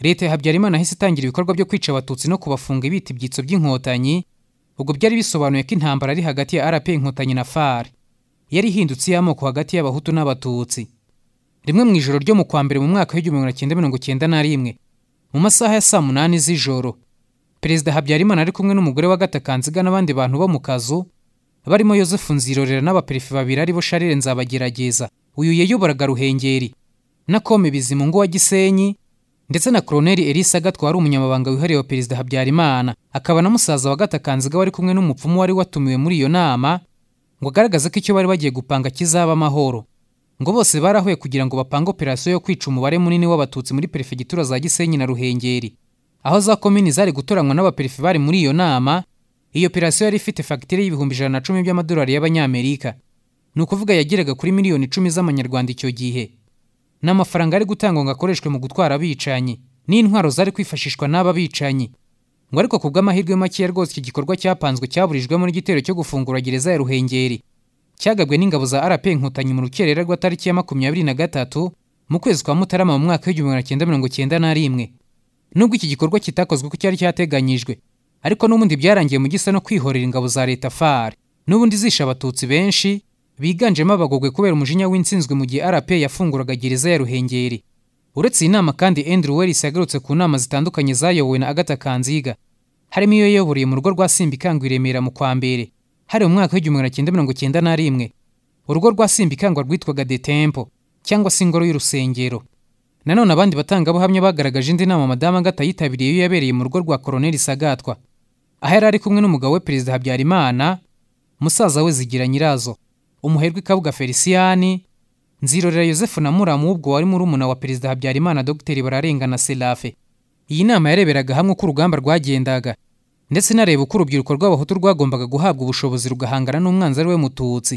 leta ya habyarimana yahise itangira ibikorwa byo kwica abatutsi no kubafunga ibita ibyitso by'inkotanyi ubwo byari bisobanuye ko intambara ari hagati ya rp inkotanyi na Fari yari ihindutse iy'amoko hagati y'abahutu n'abatutsi rimwe mu ijoro ryo mu kwa mbere mu mwaka w'igihumbi magana cyenda mirongo cyenda na rimwe mu masaha ya saa munani z'ijoro perezida habyarimana ari kumwe n'umugore wa gatakanziga n'abandi bantu bo mu kazu barimo yosefu nzirorera n'abaperefe babiri aribo sharire nzabagerageza uyu yayoboraga ruhengeri na kome bizimungu wa gisenyi ndetse na Colonel Elisa Gatwa wari umunyamabanga wihariye wa Perezida Habyarimana akaba na musaza wa Gatakanziga wari kumwe n'umupfumu wari watumiwe muri iyo nama ngo agaragaze ko icyo bari bagiye gupanga kizaba amahoro ngo bose barahuye kugira ngo bapange operasiyo yo kwica umubare munini w'abatutsi muri perefegitura za Gisenyi na Ruhengeri aho za komini zari gutoranywa n'abaperefe bari muri iyo nama iyo operasiyo yari ifite fagitire y'ibihumbi ijana na cumi by'amadolari y'abanyamerika ni ukuvuga yageraga kuri miliyoni icumi z'amanyarwanda icyo gihe n’amafaranga ari gutangwa ngo akoreshwe mu gutwara abicanyi n'intwaro zari kwifashishwa n'aba bicanyi ngo ariko ku bw'amahirwe makeya rwose iki gikorwa cyapanzwe cyaburijwemo n'igitero cyo gufungura gereza ya ruhengeri cyagabwe n'ingabo za rp inkotanyi mu rukerera rwa ya makumyabiri na gatatu mu kwezi kwa mutarama mu mwaka w'igihumbi magana cyenda mirongo cyenda na rimwe nubwo iki gikorwa kitakozwe uko cyari cyateganyijwe ariko n'ubundi byarangiye mu gisa no kwihorera ingabo za leta far n'ubundi zisha abatutsi benshi biganjemo abagogwe kubera umujinya w'insinzwe mu gihe RPA yafunguraga gereza ya Ruhengeri uretse iyi nama kandi Andrew Wells yagarutse ku nama zitandukanye zayobowe na Agata Kanziga harimo iyo yayoboriye mu rugo rwa Simbikangwa i Remera mu kwa mbere hari mu mwaka w'igihumbi kimwe magana cyenda na rimwe urugo rwa Simbikangwa rwitwaga The Temple cyangwa se ingoro y'urusengero nanone abandi batangabuhamya bagaragaje indi nama madamu agata yitabiriye iyo yabereye mu rugo rwa Colonel Sagatwa aho yari ari kumwe n'umugabo we Perezida Habyarimana musaza we zigira nyirazo umuherwe ikabuga feliciyani nzirorera yosefu na muramu w'ubwo wari murumuna wa perezida habyarimana dogiteri bararengana Selafe iyi nama yareberaga hamwe uko urugamba rwagendaga ndetse nareba uko urubyiruko rw'abahutu rwagombaga guhabwa ubushobozi rugahangana n'umwanzi ari we mututsi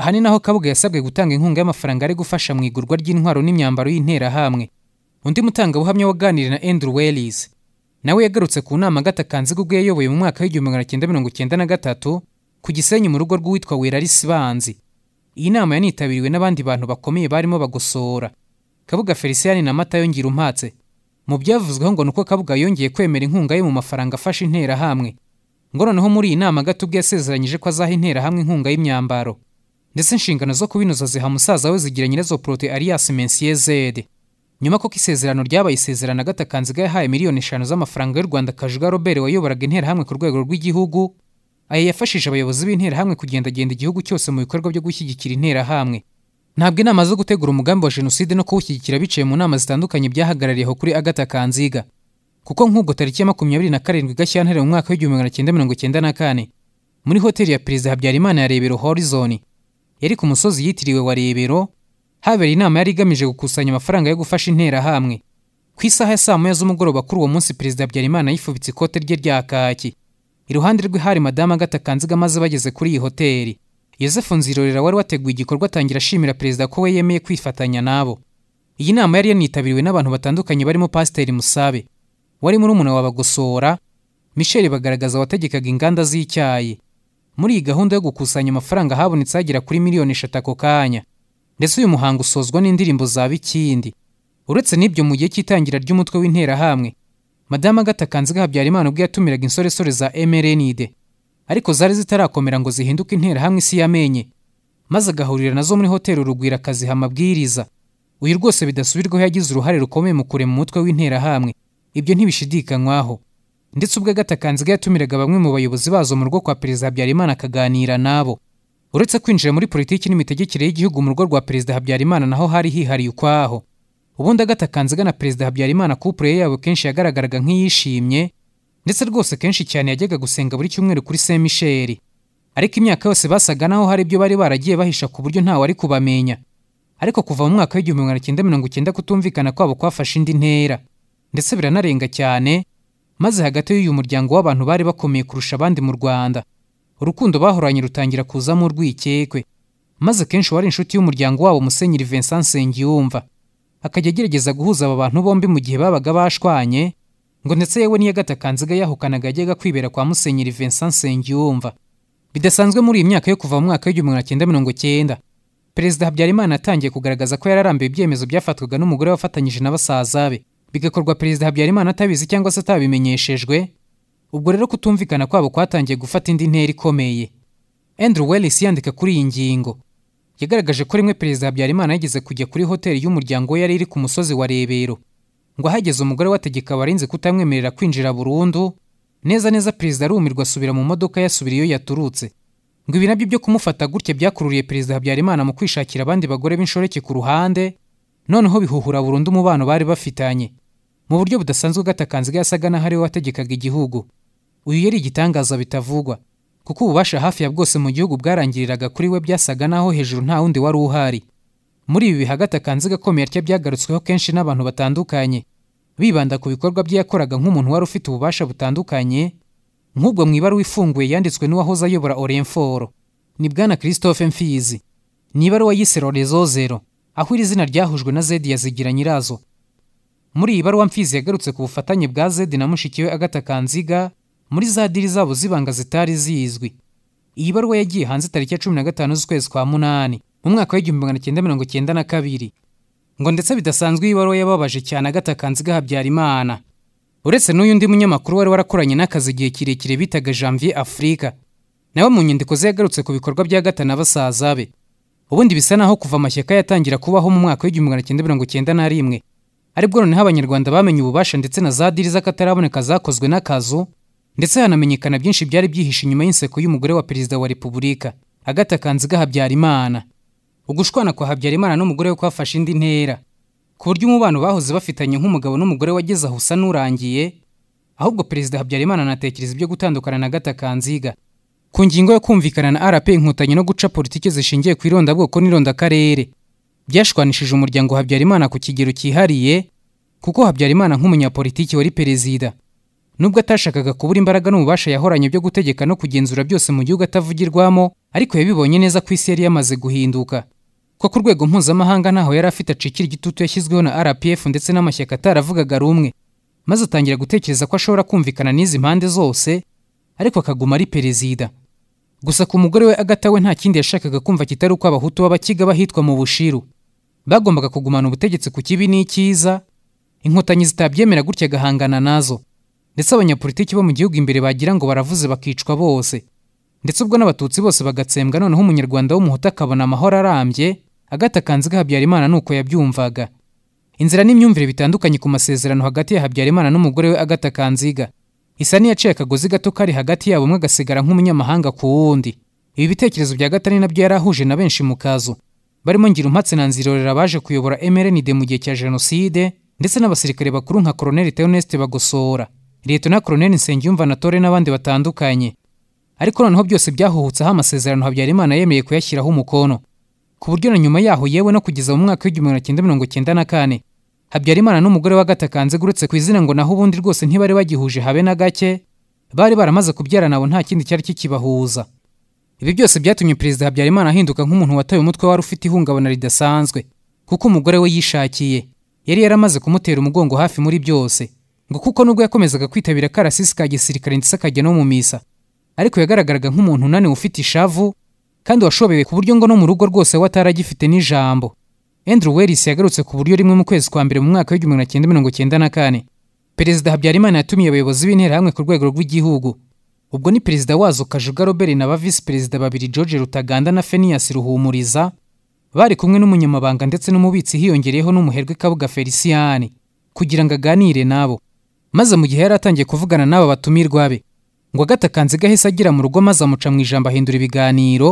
aha ni naho kabuga yasabwe gutanga inkunga y'amafaranga ari gufasha mu igurwa ry'intwaro n'imyambaro y'interahamwe undi mutangabuhamya waganiriye na Andrew Wellis nawe yagarutse ku nama agatakanzi ubwo yayoboye mu mwaka w'igihumbi magana cyenda mirongo icyenda na gatatu ku gisenyi mu rugo rw'uwitwa werarisi banzi iyi nama yanitabiriwe n'abandi bantu bakomeye barimo bagosora kabuga feliciyani na mata yongera umpatse mu byavuzweho ngo ni uko kabuga yongeye kwemera inkunga ye mu mafaranga afashe interahamwe ngo noneho muri iyi nama gato ubwo yasezeranyije ko azaha interahamwe inkunga y'imyambaro ndetse inshingano zo kubinoza ziha musaza we zigira nyirazo porote aliyasi mensiye zede nyuma koko isezerano ryabaye isezerano agatakanziga yahaye miliyoni eshanu z'amafaranga y'u rwanda kajuga robert wayoboraga interahamwe ku rwego rw'igihugu aya yafashije abayobozi b'interahamwe kugendagenda igihugu cyose mu bikorwa byo gushyigikira interahamwe ntabwo inama zo gutegura umugambi wa jenoside no kuwushyigikira biciye mu nama zitandukanye byahagarariye aho kuri Agata kanziga kuko nk'ubwo tariki ya makumyabiri na karindwi gashyantare mu mwaka w'igihumbi magana cyenda mirongo cyenda na kane muri hoteli ya perezida habyarimana ya rebero horizon yari ku musozi yitiriwe wa rebero habereye inama yari igamije gukusanya amafaranga yo gufasha interahamwe ku isaha ya saa moya z'umugoroba kuri uwo munsi perezida habyarimana yifubitse ikote rye rya kaki iruhande rwe hari madamu agata kanziga maze bageze kuri iyi hoteli yosefu nzirorera wari wateguye igikorwa atangira ashimira perezida ko we yemeye kwifatanya n'abo iyi nama yari yanitabiriwe n'abantu batandukanye barimo pasiteri musabe wari murumuna wa bagosora michel bagaragaza wategekaga inganda z'icyayi muri iyi gahunda yo gukusanya amafaranga habonetse agera kuri miliyoni eshatu ako kanya ndetse uyu muhango usozwa n'indirimbo za bikindi uretse n'ibyo mu gihe cy'itangira ry'umutwe w'interahamwe madamu agatha kanziga habyarimana ubwo yatumiraga insoresore za mrnd ariko zari zitarakomera ngo zihinduke interahamwe isi yamenye maze agahurira nazo muri hoteli urugwira akaziha amabwiriza uyu rwose bidasubirwaho yagize uruhare rukomeye mu kurema umutwe w'interahamwe ibyo ntibishidikanywaho ndetse ubwo agatha kanziga yatumiraga bamwe mu bayobozi bazo mu rugo kwa perezida habyarimana akaganira nabo uretse kwinjira muri politiki n'imitegekere y'igihugu mu rugo rwa perezida habyarimana naho hari hihariye ukwaho ubundi agata na perezida habyarimana kupure yabo kenshi yagaragaraga nk'iyishimye ndetse rwose kenshi cyane yajyaga gusenga buri cyumweru kuri saint michel ariko imyaka yose basaga naho hari ibyo bari baragiye bahisha ku buryo ntawe ari kubamenya ariko kuva mu mwaka w'igihumbi magana cyenda mirongo icyenda kutumvikana kwabo kwafashe indi ntera ndetse biranarenga cyane maze hagati y'uyu muryango w'abantu bari bakomeye kurusha abandi mu rwanda urukundo bahoranye rutangira kuzamo urwikekwe maze kenshi uwari inshuti y'umuryango wabo musenyeri vincent nsengiyumva akajya agerageza guhuza aba bantu bombi mu gihe babaga bashwanye ngo ndetse yewe niyo gatakanziga yahukanaga yajyaga kwibera kwa musenyeri Vincent Nsengiyumva bidasanzwe muri iyi myaka yo kuva mu mwaka w'igihumbi magana cyenda mirongo cyenda perezida habyarimana atangiye kugaragaza ko yararambiwe ibyemezo byafatwaga n'umugore wafatanyije na basaza be bigakorwa perezida habyarimana atabizi cyangwa se atabimenyeshejwe ubwo rero kutumvikana kwabo kwatangiye gufata indi ntera ikomeye Andrew Wellis yandika kuri iyi ngingo yagaragaje ko rimwe perezida habyarimana yageze kujya kuri hoteli y'umuryango yari iri ku musozi wa rebero ngo ahageze umugore wategeka abarinzi kutamwemerera kwinjira burundu neza neza perezida arumirwa asubira mu modoka yasubira iyo yaturutse ngo ibi nabyo byo kumufata gutya byakururiye perezida habyarimana mu kwishakira abandi bagore b'inshoreke ku ruhande noneho bihuhura burundu umubano bari bafitanye mu buryo budasanzwe gatakanzwe yasaga n'aho ariwe wategekaga igihugu uyu yari igitangaza bitavugwa kuko ububasha hafi ya bwose mu gihugu bwarangiriraga kuri we byasaga n'aho hejuru nta wundi wari uhari muri ibi bihe agata kanzu gakomeye atya byagarutsweho kenshi n'abantu batandukanye bibanda ku bikorwa bye yakoraga nk'umuntu wari ufite ububasha butandukanye nk'ubwo mu ibaruwa ifunguye yanditswe n'uwahoze ayobora oremforo ni bwana christophe mfizi ni ibaruwa y'isero rezozero aho iri zina ryahujwe na zedi yazigira nyirazo muri iyi baruwa mfizi yagarutse ku bufatanye bwa zedi na mushiki we agata kanziga muri za diri zabo z'ibanga zitari zizwi iyi baruwa yagiye hanze tariki ya cumi na gatanu z'ukwezi kwa munani mu mwaka w'igihumbi magana cyenda mirongo cyenda na kabiri ngo ndetse bidasanzwe iyi baruwa yababaje cyane agatakanziga habyarimana uretse n'uyu undi munyamakuru wari warakoranye n'akazi igihe kirekire bitaga janvier afurika nawe mu nyandiko ze yagarutse ku bikorwa bya gatana basaza be ubundi bisa naho kuva amashyaka yatangira kubaho mu mwaka w'igihumbi magana cyenda mirongo cyenda na rimwe aribwo noneho abanyarwanda bamenye ububasha ndetse na za diri z'akataraboneka zakozwe n'akazu ndetse hanamenyekana byinshi byari byihishe inyuma y'inseko y'umugore wa perezida wa repubulika agatakanziga habyarimana ugushwana kwa habyarimana n'umugore we kwafashe indi ntera ku buryo umubano bahoze bafitanye nk'umugabo n'umugore wageze aho usa n'urangiye ahubwo perezida habyarimana anatekereza ibyo gutandukana na gata kanziga ku ngingo yo kumvikana na rp inkotanyi no guca politiki zishingiye ku irondabwoko n'irondakarere byashwanishije umuryango habyarimana ku kigero cyihariye kuko habyarimana nk'umunyapolitiki wari perezida nubwo atashakaga kubura imbaraga n'ububasha yahoranye byo gutegeka no kugenzura byose mu gihugu atavugirwamo ariko yabibonye neza ko isi yari yamaze guhinduka ko ku rwego mpuzamahanga ntaho yari afite acikira igitutu yashyizweho na rpf ndetse n'amashyaka ataravugaga rumwe maze atangira gutekereza ko ashobora kumvikana n'izi mpande zose ariko akaguma ari perezida gusa ku mugore we agatawe nta kindi yashakaga kumva kitari uko abahutu b'abakiga bahitwa mu bushiru bagombaga kugumana ubutegetsi ku kibi n'icyiza inkotanyi zitabyemera gutya agahangana nazo ndetse abanyapolitiki bo mu gihugu imbere bagira ngo baravuze bakicwa bose ndetse ubwo n'abatutsi bose bagatsembwa noneho umunyarwanda w'umuhutu akabona amahoro arambye agatakanze habyarimana nuko yabyumvaga inzira n'imyumvire bitandukanye ku masezerano hagati ya habyarimana n'umugore we Agatakanziga. kanziga isa n'iyaciye akagozi gato kari hagati yabo umwe agasigara nk'umunyamahanga ku wundi ibi bitekerezo bya gatani nabyo yari ahuje na benshi mu kazu barimo ngirumpatse na nzirorera baje kuyobora emerenide mu gihe cya jenoside ndetse n'abasirikare bakuru nka koroneli theoneste bagosora na Colonel Nsengiyumva na Tore n'abandi batandukanye ariko noneho byose byahuhutseho amasezerano Habyarimana yemeye kuyashyiraho umukono ku buryo na nyuma yaho yewe no kugeza mu mwaka w'igihumbi magana cyenda mirongo cyenda na kane Habyarimana n'umugore wagatakanze gurutse ku izina ngo naho ubundi rwose ntibari bagihuje habe na gake bari baramaze kubyarana abo nta kindi cyari kikibahuza ibi byose byatumye perezida Habyarimana ahinduka nk'umuntu wataye umutwe wari ufite ihungabana ridasanzwe kuko umugore we yishakiye yari yaramaze kumutera umugongo hafi muri byose ngo kuko nubwo yakomezaga kwitabira akarasisi ka gisirikare ndetse akajya no mu misa ariko yagaragaraga nk'umuntu unaniwe ufite ishavu kandi washobewe ku buryo ngo no mu rugo rwose we ataragifite n'ijambo Andrew Wellis yagarutse ku buryo rimwe mu kwezi kwa mbere mu mwaka w'igihumbi kimwe magana cyenda na kane perezida habyarimana yatumiye abayobozi b'interahamwe ku rwego rw'igihugu ubwo ni perezida wazo kajuga robert na ba visi perezida babiri george rutaganda na fenias ruhumuriza bari kumwe n'umunyamabanga ndetse n'umubitsi hiyongereyeho n'umuherwe kabuga feliciyani kugira ngo aganire nabo maze mu gihe yari atangiye kuvugana n'aba batumirwa be ngo agatakanze gahise agira mu rugo maze amuca mu ijambo ahindura ibiganiro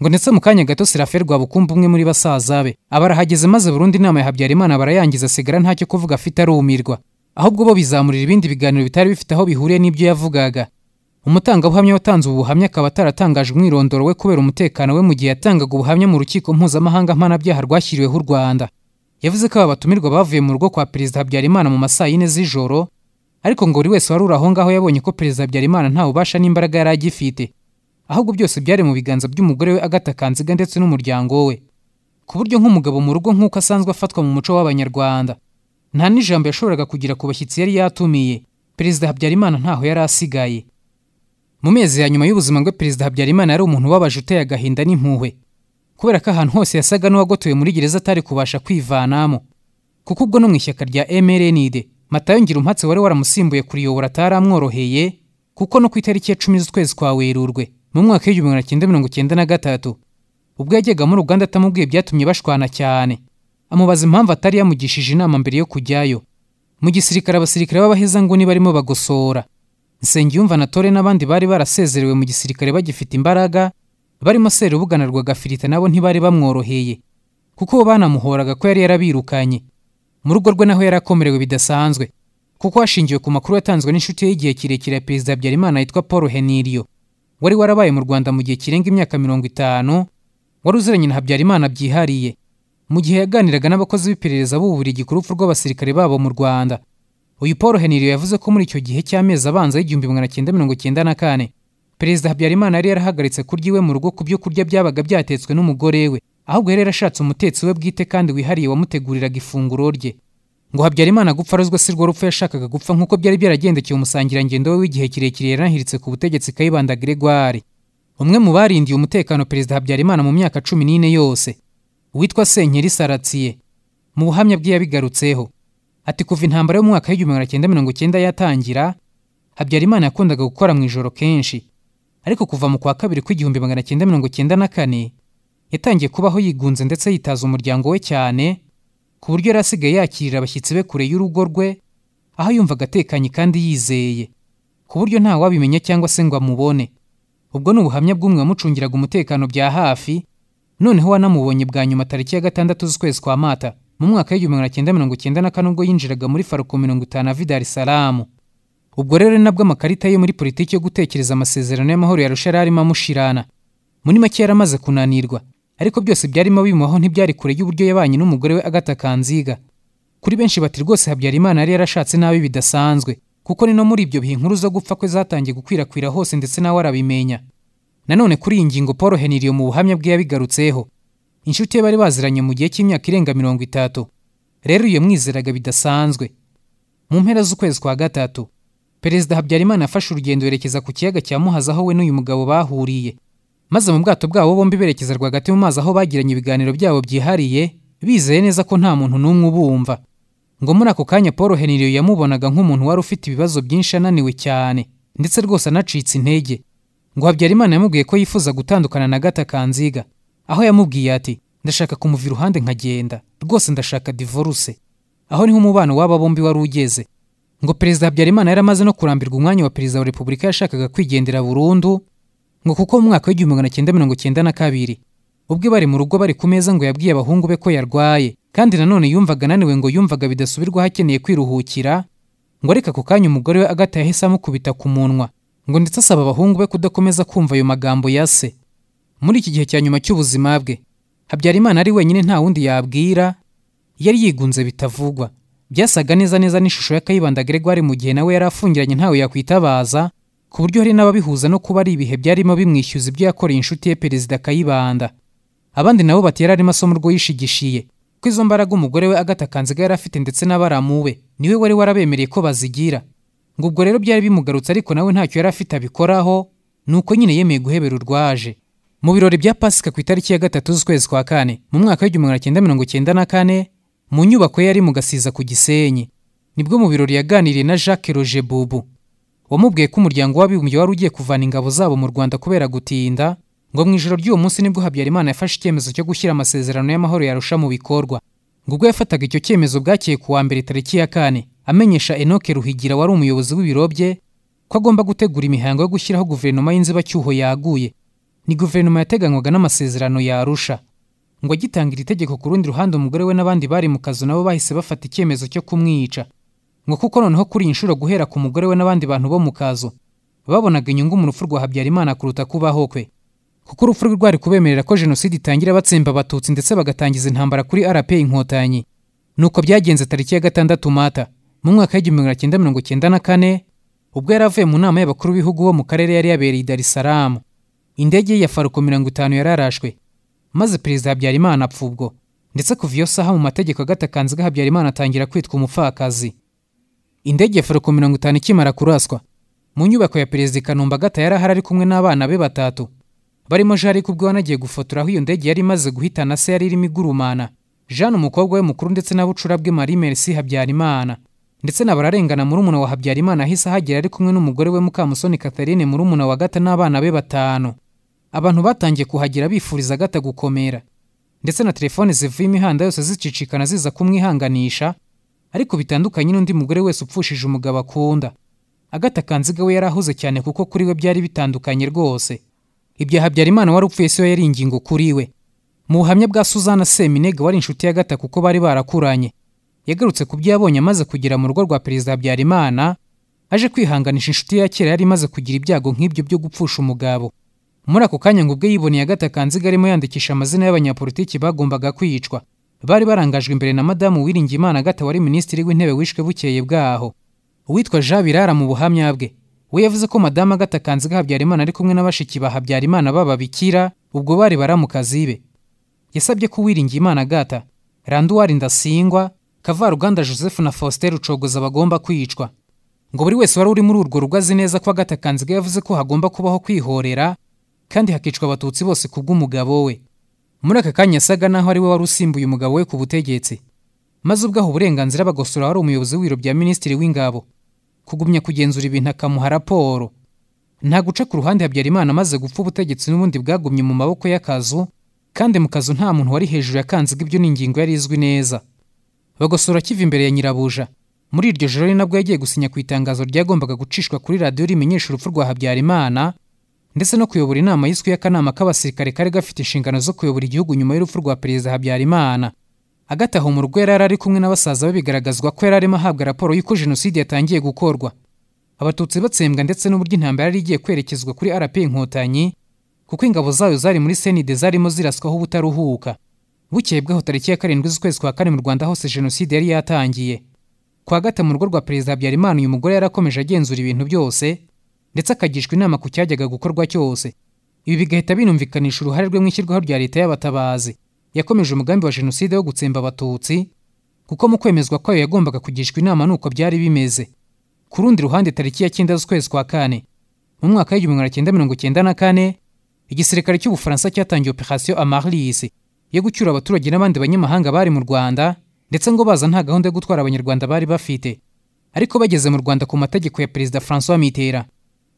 ngo ndetse mu kanya gato sirafe rwabukumbu umwe muri basaza be aba arahageze maze burundu inama ya habyarimana barayangiza asigara ntacyo kuvuga afite arumirwa ahubwo bo bizamurira ibindi biganiro bitari bifite aho bihuriye n'ibyo yavugaga umutangabuhamya watanze ubu buhamya akaba ataratangaje umwirondoro we kubera umutekano we mu gihe yatangaga ubuhamya mu rukiko mpuzamahanga mpanabyaha rwashyiriweho u rwanda yavuze ko aba batumirwa bavuye mu rugo kwa perezida habyarimana mu masaa yine z'ijoro ariko ngo buri wese wari uri aho ngaho yabonye ko perezida habyarimana nta bubasha n'imbaraga yari agifite ahubwo byose byari mu biganza by'umugore we agatakanziga ndetse n'umuryango we ku buryo nk'umugabo mu rugo nk'uko asanzwe afatwa mu muco w'abanyarwanda nta n'ijambo yashoboraga kugira ku bashyitsi yari yatumiye perezida habyarimana ntaho yari asigaye mu mezi ya nyuma y'ubuzima bwe perezida habyarimana yari umuntu ubabaje uteye agahinda n'impuhwe kubera ko ahantu hose yasaga n'uwagotowe muri gereza atari kubasha kwivanamo kuko ubwo no mu ishyaka rya mrnd matayo ngira umpatse wari waramusimbuye kuriyobora ataramworoheye kuko no ku itariki ya cumi z'ukwezi kwa werurwe mu mwaka w'igihumbi magana cyenda mirongo icyenda na gatatu ubwo yajyaga muri uganda atamubwiye byatumye bashwana cyane amubaza impamvu atari yamugishije inama mbere yo kujyayo mu gisirikare abasirikare b'abahezanguni barimo bagosora nsengiyumva na tore n'abandi bari barasezerewe mu gisirikare bagifite imbaraga barimo serubuganarwa gafirita nabo ntibari bamworoheye kuko banamuhoraga ko yari yarabirukanye mu rugo rwe naho yarakomerewe bidasanzwe kuko hashingiwe ku makuru yatanzwe n'inshuti y'igihe kirekire ya perezida habyarimana yitwa paul heniriyo wari warabaye mu rwanda mu gihe kirenga imyaka mirongo itanu wari uziranye na habyarimana byihariye mu gihe yaganiraga n'abakozi b'iperereza b'uburiri ku rupfu rw'abasirikare babo mu rwanda uyu paul heniriyo yavuze ko muri icyo gihe cy'amezi abanza y'igihumbi magana cyenda mirongo cyenda na kane perezida habyarimana yari yarahagaritse kurya iwe mu rugo ku byo kurya byabaga byatetswe n'umugore we ahubwo yari yarashatse umutetsi we bwite kandi wihariye wamuteguriraga ifunguro rye ngo habyarimana gupfa arozwe si rwo rupfu yashakaga gupfa nk'uko byari byaragendekeye umusangirangendo we w'igihe kirekire yaranahiritse ku butegetsi kayibanda gregoire umwe mu barindiye umutekano perezida habyarimana mu myaka cumi n'ine yose witwa senkeri saratiye mu buhamya bwe yabigarutseho ati kuva intambara y'umwaka w'igihumbi magana cyenda mirongo cyenda yatangira habyarimana yakundaga gukora mu ijoro kenshi ariko kuva mu kwa kabiri kw'igihumbi magana cyenda mirongo icyenda na kane yatangiye kubaho yigunze ndetse yitaza umuryango we cyane ku buryo yari asigaye yakirira abashyitsi be kure y'urugo rwe aho yumvaga atekanye kandi yizeye ku buryo nta wabimenya cyangwa se ngo amubone ubwo ni ubuhamya bw'umwe wamucungiraga umutekano bya hafi noneho wanamubonye bwa nyuma tariki ya gatandatu z'ukwezi kwa mata mu mwaka w'igihumbi magana cyenda mirongo cyenda na kane ubwo yinjiraga muri faroko mirongo itanu ava salamu ubwo rero nabwo amakarita ye muri politiki yo gutekereza amasezerano y'amahoro yarusha yari arimo amushirana muri make yari amaze kunanirwa ariko byose byarimo bimubaho ntibyari kure y'uburyo yabanye n'umugore we agatakanziga kanziga kuri benshi bati rwose habyarimana yari yarashatse nabi bidasanzwe kuko ni no muri ibyo bihe inkuru zo gupfa kwe zatangiye gukwirakwira hose ndetse nawe arabimenya nanone kuri iyi ngingo paul heniriyo mu buhamya bwe yabigarutseho inshuti ye bari baziranye mu gihe cy'imyaka irenga mirongo itatu rero iyo mwizeraga bidasanzwe mu mpera z'ukwezi kwa gatatu perezida habyarimana afashe urugendo yerekeza ku kiyaga cya muhaza aho we n'uyu mugabo bahuriye maze mu bwato bwabo bombi berekeza rwagati mu mazi aho bagiranye ibiganiro byabo byihariye bizeye neza ko nta muntu n'umwe ubumva ngo muri ako kanya paul henry yamubonaga nk'umuntu wari ufite ibibazo byinshi ananiwe cyane ndetse rwose anacitse intege ngo habyarimana yamubwiye ko yifuza gutandukana na gata kanziga aho yamubwiye ati ndashaka kumuva iruhande nkagenda rwose ndashaka divoruse. aho niho umubano w'aba bombi wari ugeze ngo perezida habyarimana yari amaze no kurambirwa umwanya wa perezida wa repubulika yashakaga kwigendera burundu ngo kuko mu mwaka w'igihumbi magana cyenda mirongo cyenda na kabiri ubwe bari mu rugo bari ku meza ngo yabwiye abahungu be ko yarwaye kandi nanone yumvaga ananiwe ngo yumvaga bidasubirwaho akeneye kwiruhukira ngo ariko ako kanya umugore we agata yahise amukubita ku munwa ngo ndetse asaba abahungu be kudakomeza kumva ayo magambo ya se muri iki gihe cya nyuma cy'ubuzima bwe habyarimana ari wenyine nta wundi yabwira yari yigunze bitavugwa byasaga neza neza n'ishusho ya kayibanda gregoire mu gihe nawe yari afungiranye ntawe yakwitabaza ku buryo hari n'ababihuza no kuba ari ibihe byarimo bimwishyuza ibyo yakoreye inshuti ye perezida Kayibanda abandi nabo bati yari arimo asoma yishigishiye ko izo mbaraga umugore we Agatha yari afite ndetse n'abaramuwe niwe wari warabemereye ko bazigira ngo ubwo rero byari bimugarutse ariko nawe ntacyo yari afite abikoraho uko nyine yemeye guhebera urwaje mu birori bya pasika ku itariki ya gatatu z'ukwezi kwa kane mu mwaka w'igihumbi magana cyenda mirongo cyenda na kane mu nyubako ye yari mu gasiza ku gisenyi nibwo mu birori yaganiriye na jacques roger bubu wamubwiye ko umuryango w'abibumbye wari ugiye kuvana ingabo zabo mu rwanda kubera gutinda ngo mu ijoro ry'uwo munsi nibwo habyarimana yafashe icyemezo cyo gushyira amasezerano y'amahoro yarusha mu bikorwa ngo ubwo yafataga icyo cyemezo bwakeye ku wa mbere tariki ya kane amenyesha enoke ruhigira wari umuyobozi w'ibiro bye ko agomba gutegura imihango yo gushyiraho guverinoma y'inzibacyuho yaguye ni guverinoma yateganywaga n'amasezerano yarusha ngo agitanga iri tegeko ku rundi ruhande umugore we n'abandi bari mu kazu nabo bahise bafata icyemezo cyo kumwica ngo kuko noneho kuri iyi nshuro guhera ku mugore we n'abandi bantu bo mu kazu babonaga inyungu mu rupfu rwa habyarimana kuruta kubaho kwe kuko urupfu rwe rwari kubemerera ko jenoside itangira batsemba abatutsi ndetse bagatangiza intambara kuri rp inkotanyi nuko byagenze tariki ya gatandatu mata mu mwaka w'igihumbi magana cyenda mirongo cyenda na kane ubwo yari avuye mu nama y'abakuru b'ibihugu bo mu karere yari yabereye i dar es salaam indege ya faruko mirongo itanu yararashwe maze perezida habyarimana apfa ubwo ndetse kuva iyo saha mu mategeko ga Habyarimana atangira kwitwa umupfakazi indege furuko mirongo itanu ikimara kuraswa mu nyubako ya perezida Kanumba gata yari ahari ari kumwe n'abana be batatu barimo jean ariko ubwo wanagiye gufotora aho iyo ndege yari imaze guhitana se yari irimo igurumana jean umukobwa we mukuru ndetse n’abucura bwe marie merci habyarimana ndetse na bararengana murumuna wa habyarimana ahise ahagera ari kumwe n'umugore we mukamusoni catherine murumuna wa gata n'abana be batanu abantu batangiye kuhagera bifuriza gata gukomera ndetse na telefone zivuye imihanda yose zicicikana ziza kumwihanganisha ariko bitandukanye n'undi mugore wese upfushije umugabo akunda agata kanziga we yari ahuze cyane kuko kuri we byari bitandukanye rwose ibyo habyarimana wari upfuye si we yari ingingo kuri we mu buhamya bwa suzana seminega wari inshuti ya gata kuko bari barakuranye yagarutse ku byo yabonye amaze kugera mu rugo rwa perezida habyarimana aje kwihanganisha inshuti ya kera yari imaze kugira ibyago nk'ibyo byo gupfusha umugabo muri ako kanya ngo ubwe yiboneye agata kanziga arimo yandikisha amazina y'abanyapolitiki bagombaga kwicwa bari barangajwe imbere na madamu wiringimana agata wari minisitiri w'intebe wishwe bukeye bwaho uwitwa jean birara mu buhamya bwe we yavuze ko madamu agata kanziga habyarimana ari kumwe n'abashiki ba habyarimana b'ababikira ubwo bari baramukazi be yasabye ko uwiringimana agata randuwari ndasingwa kavaruganda joseph na faustin rucogoza bagomba kwicwa ngo buri wese wari uri muri urwo rugo azi neza ko agata kanziga yavuze ko hagomba kubaho kwihorera kandi hakicwa abatutsi bose ku bw'umugabo we muri aka kanya yasaga naho ari we wari usimbuye umugabo we ku butegetsi maze ubwaho uburenganzira bagosora wari umuyobozi w'ibiro bya minisitiri w'ingabo kugumya kugenzura ibintu akamuha raporo nta guca ku ruhande habyarimana amaze gupfa ubutegetsi n'ubundi bwagumye mu maboko y'akazu kandi mu kazu nta muntu wari hejuru ya kanziga ibyo ni ingingo yari izwi neza bagosora akiva imbere ya nyirabuja muri iryo joro ni nabwo yagiye gusinya ku itangazo ryagombaga gucishwa kuri radiyo rimenyesha urupfu rwa habyarimana ndetse no kuyobora inama y’iswe y'akanama k'abasirikare kari gafite inshingano zo kuyobora igihugu nyuma y'urupfu rwa perezida Habyarimana agataha mu rwera yari ari kumwe n’abasaza be bigaragazwa ko yari arimo ahabwa raporo y'uko jenoside yatangiye gukorwa abatutsi batsembwa ndetse n'uburyo intambara yari igiye kwerekezwa kuri rp inkotanyi kuko ingabo zayo zari muri senide zarimo ziraswaho ubutaruhuka bukeye bwaho tariki ya karindwi z'ukwezi kwa kane mu rwanda hose jenoside yari yatangiye kwa gata mu rugo rwa perezida habyarimana uyu mugore yarakomeje agenzura ibintu byose ndetse akagishwa inama ku cyajyaga gukorwa cyose ibi bigahita binumvikanisha uruhare rwe mu ishyirwaho rya leta y'abatabazi yakomeje umugambi wa jenoside wo gutsemba abatutsi kuko mu kwemezwa kwayo yagombaga kugishwa inama nuko byari bimeze ku rundi ruhande tariki ya cyenda z'ukwezi kwa kane mu mwaka w'igihumbi magana cyenda mirongo cyenda na kane igisirikare cy'ubufaransa cyatangiye operasiyo amarlis yo gucyura abaturage n'abandi banyamahanga bari mu rwanda ndetse ngo baza nta gahunda yo gutwara abanyarwanda bari bafite ariko bageze mu rwanda ku mategeko ya perezida francois mitera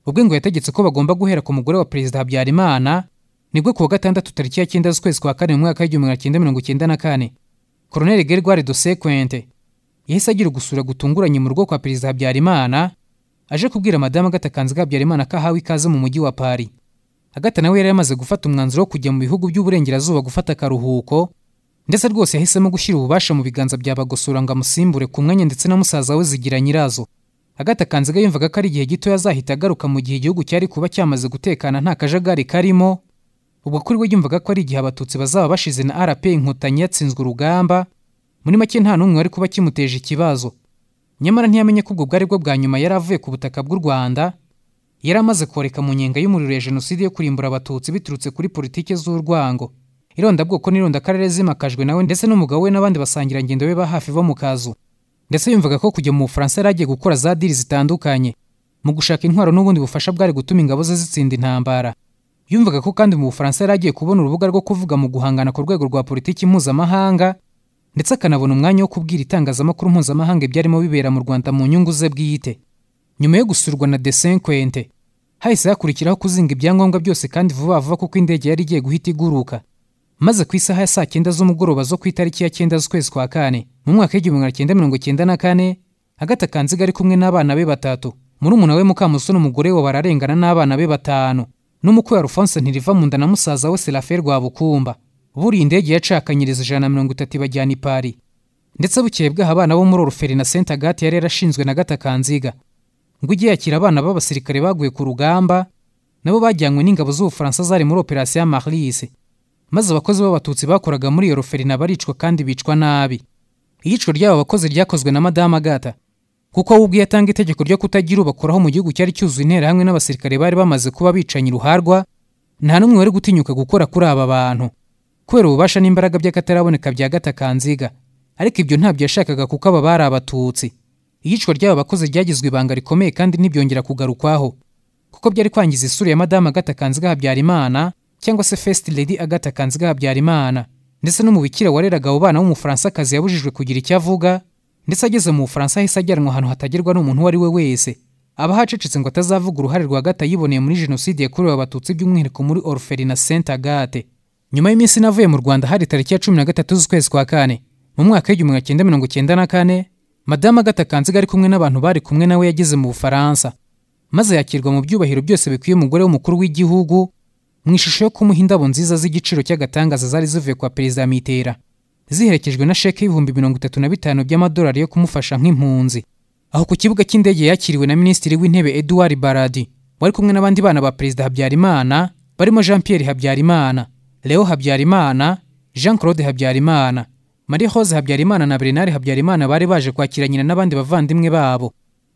ubwo ngo yategetse ko bagomba guhera ku mugore wa perezida habyarimana nibwo ku wa gatandatu tariki ya cyenda z'ukwezi kwa kane mu mwaka w'igihumbi magana cyenda mirongo icyenda na kane koroneli gerwari do yahise agira ugusura gutunguranye mu rugo kwa perezida habyarimana aje kubwira madamu agatakanziga habyarimana ko ahawe ikaze mu mujyi wa pari agata nawe yari yamaze gufata umwanzuro wo kujya mu bihugu by'uburengerazuba gufata akaruhuko ndetse rwose yahisemo gushyira ububasha mu biganza bya bagosora ngo amusimbure ku mwanya ndetse na musaza we zigira nyirazo Agatha Kanziga yumvaga ko ari igihe gito yazahita agaruka mu gihe igihugu cyari kuba cyamaze gutekana nta kajagari karimo ubwo kuri we yumvaga ko ari igihe abatutsi bazaba bashize na rp inkotanyi yatsinzwe urugamba muri make nta n'umwe wari kuba kimuteje ikibazo nyamara ntiyamenye ko ubwo bwari bwo bwa nyuma yari avuye ku butaka bw'u rwanda yari amaze koreka mu nyenga y'umuriro ya jenoside yo kurimbura abatutsi biturutse kuri politiki z'urwango irondabwoko n'irondakarere zimakajwe nawe ndetse n'umugabo we n'abandi basangirangendo be ba hafi bo mu kazu ndetse yumvaga ko kujya mu bufaransa yari agiye gukora za diri zitandukanye mu gushaka intwaro n'ubundi bufasha bwari gutuma ingabo ze zitsinda intambara yumvaga ko kandi mu bufaransa yari agiye kubona urubuga rwo kuvuga mu guhangana ku rwego rwa politiki mpuzamahanga ndetse akanabona umwanya wo kubwira itangazamakuru mpuzamahanga ibyarimo bibera mu rwanda mu nyungu ze bwite nyuma yo gusurwa na de senkwente hahise hakurikiraho kuzinga ibyangombwa byose kandi vuba vuba kuko indege yari igiye guhita iguruka maze ku isaha ya saa cyenda z'umugoroba zo ku itariki ya cyenda z'ukwezi kwa kane mu mwaka w'igihumbi magana cyenda mirongo cyenda na kane agata kanziga ari kumwe n'abana be batatu murumuna we mukamusoni n’umugore we bararengana n'abana be batanu n'umukwe wa rufonse ntiriva mu nda na musaza we seraferi rwabukumba buriye indege yacakanyiriza ijana na mirongo itatu ibajyana i ndetse bukeye bwaho abana bo muri oruferi na senta agate yari yarashinzwe na gata kanziga ngo ujye yakira abana b'abasirikare baguye ku rugamba nabo bajyanywe n'ingabo z'ubufaransa zari muri operasiyo ya marise maze abakozi b'abatutsi bakoraga muri iyo roferina baricwa kandi bicwa nabi iyicwa ry'abo bakozi ryakozwe na madamu agata kuko we ubwe yatanga itegeko ryo kutagira ubakoraho mu gihugu cyari cyuzuye hamwe n'abasirikare bari bamaze kuba bicanye uruharwa nta n'umwe wari gutinyuka gukora kuri aba bantu kubera ububasha n'imbaraga by'akataraboneka bya gata kanziga ariko ibyo ntabyo yashakaga kuko aba bari abatutsi iyicwa ry'abo bakozi ryagizwe ibanga rikomeye kandi ntibyongera kugarukwaho kuko byari kwangiza isura ya madamu Agatakanziga habyarimana cyangwa se fesiti lady Agata kanziga habyarimana ndetse n'umubikira wareraga abo bana w'umufaransakazi yabujijwe kugira icyo avuga ndetse ageze mu bufaransa ahise ajyanwa ahantu hatagerwa n'umuntu uwo ari we wese aba hacecetse ngo atazavuga uruhare rwa gata yiboneye muri jenoside yakorewe abatutsi by'umwihariko muri orferi na senta agate nyuma y'iminsi navuye mu rwanda hari tariki ya cumi na gatatu z'ukwezi kwa kane mu mwaka w'igihumbi magana cyenda mirongo cyenda na kane madamu agata kanziga ari kumwe n'abantu bari kumwe nawe yageze mu bufaransa maze yakirwa mu byubahiro byose bikwiye umugore w'umukuru w'igihugu mu ishusho yo kumuha indabo nziza z'igiciro cy'agatangaza zari zivuye kwa perezida mitera ziherekejwe na sheke y'ibihumbi mirongo itatu na bitanu by'amadolari yo kumufasha nk'impunzi aho ku kibuga cy'indege yakiriwe na minisitiri w'intebe eduard baradi wari kumwe n'abandi bana ba perezida habyarimana barimo jean pierre habyarimana leo habyarimana jean claude habyarimana marie hose habyarimana na bernard habyarimana bari baje kwakira nyina n'abandi bavandimwe babo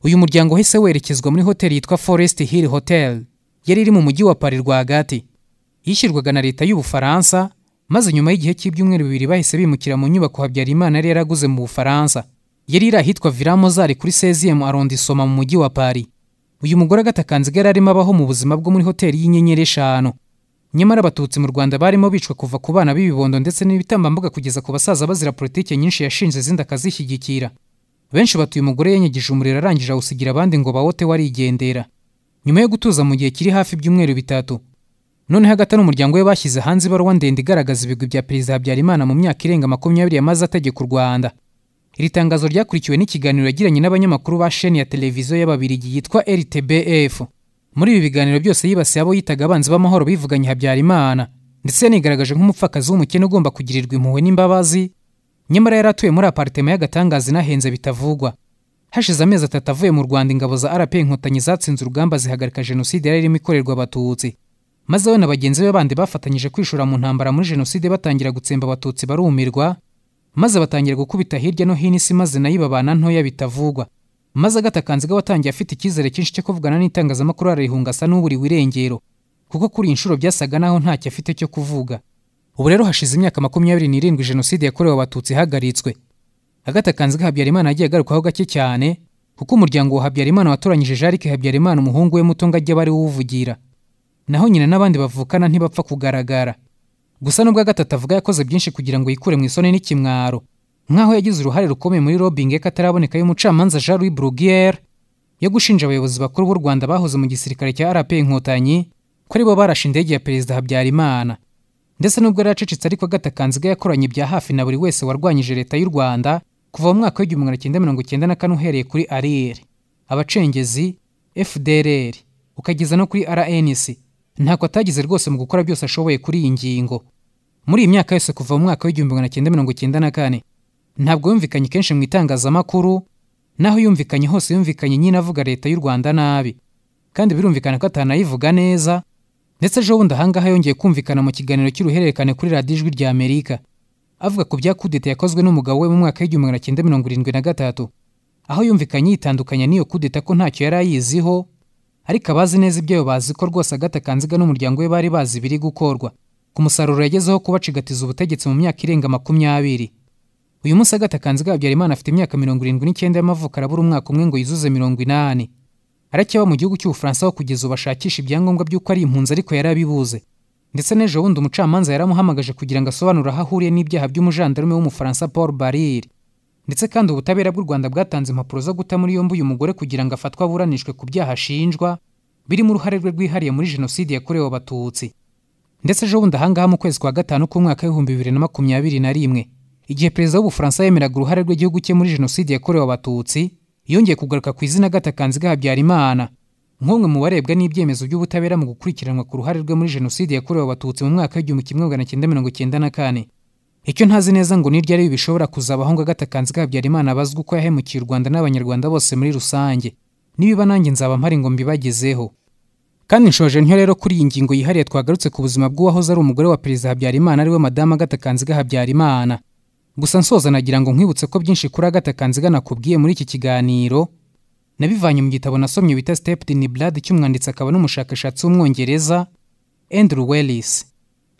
uyu muryango wahise werekezwa muri hoteli yitwa forest hill hotel yari iri mu mujyi wa Paris rwagati yishyurwaga na leta y'ubufaransa maze nyuma y'igihe cy'ibyumweru bibiri bahise bimukira mu nyubako habyarimana yari yaraguze mu bufaransa yari iri ahitwa vila kuri seziyemu arondisoma mu mujyi wa pari uyu mugore agatakanziga yari arimo abaho mu buzima bwo muri hoteli y'inyenyeri eshanu nyamara abatutsi mu rwanda barimo bicwa kuva ku bana b'ibibondo ndetse n'ibitambambuga kugeza ku basaza bazira politiki nyinshi yashinze izindi akazishyigikira benshi batuye umugore yanyagije umuriro arangije awusigira abandi ngo bawote warigendera nyuma yo gutuza mu gihe kiri hafi ibyumweru bitatu noneho agata n'umuryango we bashyize hanze ibaruwa ndende igaragaza ibigwi bya perezida habyarimana mu myaka irenga makumyabiri yamaze ategeka u rwanda iri tangazo ryakurikiwe n'ikiganiro yagiranye n'abanyamakuru ba sheni ya televiziyo y'ababirigi yitwa rtbf muri ibi biganiro byose yibasiye abo yitaga abanzi b'amahoro bivuganye habyarimana ndetse yanigaragaje nk'umupfakazi w'umukene ugomba kugirirwa impuhwe n'imbabazi nyamara yari atuye muri aparitema y’agatangazi inahenze bitavugwa hashize amezi atatu avuye mu rwanda ingabo za rp inkotanyi zatsinze urugamba zihagarika jenoside yari irimo ikorerwa abatutsi maze we na bagenzi be bandi bafatanyije kwishora mu ntambara muri jenoside batangira gutsemba abatutsi barumirwa maze batangira gukubita hirya no hino isi maze nayo ibabana ntoya bitavugwa maze agatakanziga watangiye afite icyizere cyinshi cyo kuvugana n'itangazamakuru ararihunga asa n'uburiwe irengero kuko kuri iyi nshuro byasaga naho ntacyo afite cyo kuvuga ubu rero hashize imyaka makumyabiri n'irindwi jenoside yakorewe abatutsi ihagaritswe agatakanziga habyarimana yagiye agarukaho gake cyane kuko umuryango wa habyarimana watoranyije jarike habyarimana umuhungu we muto ngo ajye bari uwuvugira naho nyina n'abandi bavukana ntibapfa kugaragara gusa nubwo gatatu avuga yakoze byinshi kugira ngo yikure mu isoni n'ikimwaro nk'aho yagize uruhare rukomeye muri robingi kataraboneka y'umucamanza jean louis brugere yo gushinja abayobozi bakuru b'u rwanda bahoze mu gisirikare cya rp inkotanyi ko ari barashe indege ya perezida habyarimana ndetse nubwo yari acecetse ariko agatakanziga yakoranye bya hafi na buri wese warwanyije leta y'u rwanda kuva mu mwaka w'igihumbi magana cyenda mirongo icyenda na kane uhereye kuri ariyeri abacengezi FDR ukageza no kuri rnc ntabwo atagize rwose mu gukora byose ashoboye kuri iyi ngingo muri iyi myaka yose kuva mu mwaka w'igihumbi magana cyenda mirongo icyenda na kane ntabwo yumvikanye kenshi mu itangazamakuru naho yumvikanye hose yumvikanye nyine avuga leta y'u rwanda nabi kandi birumvikana ko atanayivuga neza ndetse ejo bundi ahangaha yongeye kumvikana mu kiganiro cy'uruhererekane kuri radiyo ijwi rya amerika avuga ku bya kudeta yakozwe n'umugabo we mu mwaka w'igihumbi magana cyenda mirongo irindwi na gatatu aho yumvikanye yitandukanya n'iyo kudeta ko ntacyo yari ayiziho ariko abazi neza ibyo bazi ko rwose Agatha Kanziga n'umuryango we bari bazi biri gukorwa ku musaruro yagezeho kubacigatiza ubutegetsi mu myaka irenga makumyabiri uyu munsi Agatha Kanziga Habyarimana afite imyaka mirongo irindwi n'icyenda y'amavuko arabura umwaka umwe ngo yuzuze mirongo inani aracyaba mu gihugu cy'ubufaransa aho kugeza ubu ashakisha ibyangombwa by'uko ari impunzi ariko yarabibuze ndetse n'ejo bundi umucamanza yaramuhamagaje kugira ngo asobanure aho ahuriye n'ibyaha by'umujandarume w'umufaransa paul barire ndetse kandi ubutabera bw'u Rwanda bwatanze impapuro zo guta muri yombi uyu mugore kugira ngo afatwe aburanishwe ku byaha ashinjwa birimo uruhare rwe rwihariye muri jenoside yakorewe abatutsi ndetse ejo bundi ahangaha mu kwezi kwa gatanu k'umwaka w'ibihumbi bibiri na makumyabiri na rimwe igihe perezida w'ubufaransa yemeraga uruhare rw'igihugu cye muri jenoside yakorewe abatutsi yongeye kugaruka ku izina gatakanziga habyarimana nk'umwe mu barebwa n'ibyemezo by'ubutabera mu gukurikiranwa ku ruhare rwe muri jenoside yakorewe abatutsi mu mwaka w'igihumbi kimwe magana cyenda mirongo cyenda na kane Icyo ntazi neza ngo ni ryari bishobora kuzabaho ngo agatakanzi Habyarimana abazwe uko yahemukiye u Rwanda n'abanyarwanda bose muri rusange nibiba nanjye nzaba mpari ngo mbibagezeho kandi nshoje ntyo rero kuri iyi ngingo yihariye twagarutse ku buzima bw'uwahoze ari umugore wa perezida Habyarimana ariwe madamu Agatakanziga Habyarimana gusa nsoza nagira ngo nkwibutse ko byinshi kuri Agatakanziga nakubwiye muri iki kiganiro nabivanye mu gitabo nasomye bita Stepped in Blood cy'umwanditsi akaba n'umushakashatsi w'umwongereza Andrew Wellis.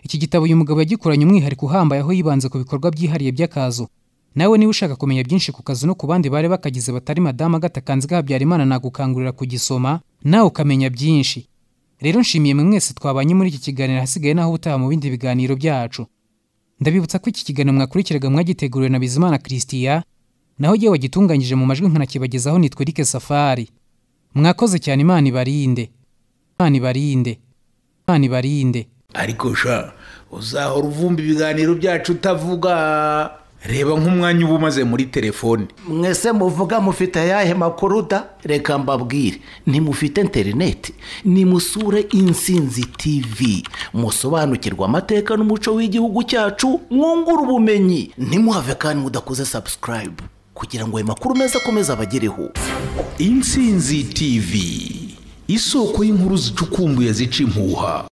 iki gitabo uyu mugabo yagikoranye umwihariko uhambaye aho yibanze ku bikorwa byihariye by'akazu nawe niba ushaka kumenya byinshi ku kazi no ku bandi bari bakagize batari madamu agatakanzwe habyarimana nagukangurira kugisoma nawe ukamenya byinshi rero nshimiye mwe mwese twabanye muri iki kiganiro hasigaye naho ubutaha mu bindi biganiro byacu ndabibutsa ko iki kiganiro mwakurikiraga mwagiteguriwe na bizimana christian naho igihe wagitunganyije mu majwi nkanakibagezaho nitwa eric safari mwakoze cyane imana ibarinde imana ibarinde imana ibarinde ariko sha uzahora uvumba ibiganiro byacu utavuga reba nk'umwanya uba umaze muri telefone mwese muvuga mufite ayahe makuru da reka mbabwire ntimufite interineti nimusure insinzi tivi musobanukirwa amateka n'umuco w'igihugu cyacu mwungure ubumenyi ntimuhave kandi mudakoze sabusikarayibu kugira ngo ayo makuru meza akomeze abagereho insinzi tivi isoko y'inkuru zicukumbuye zica impuha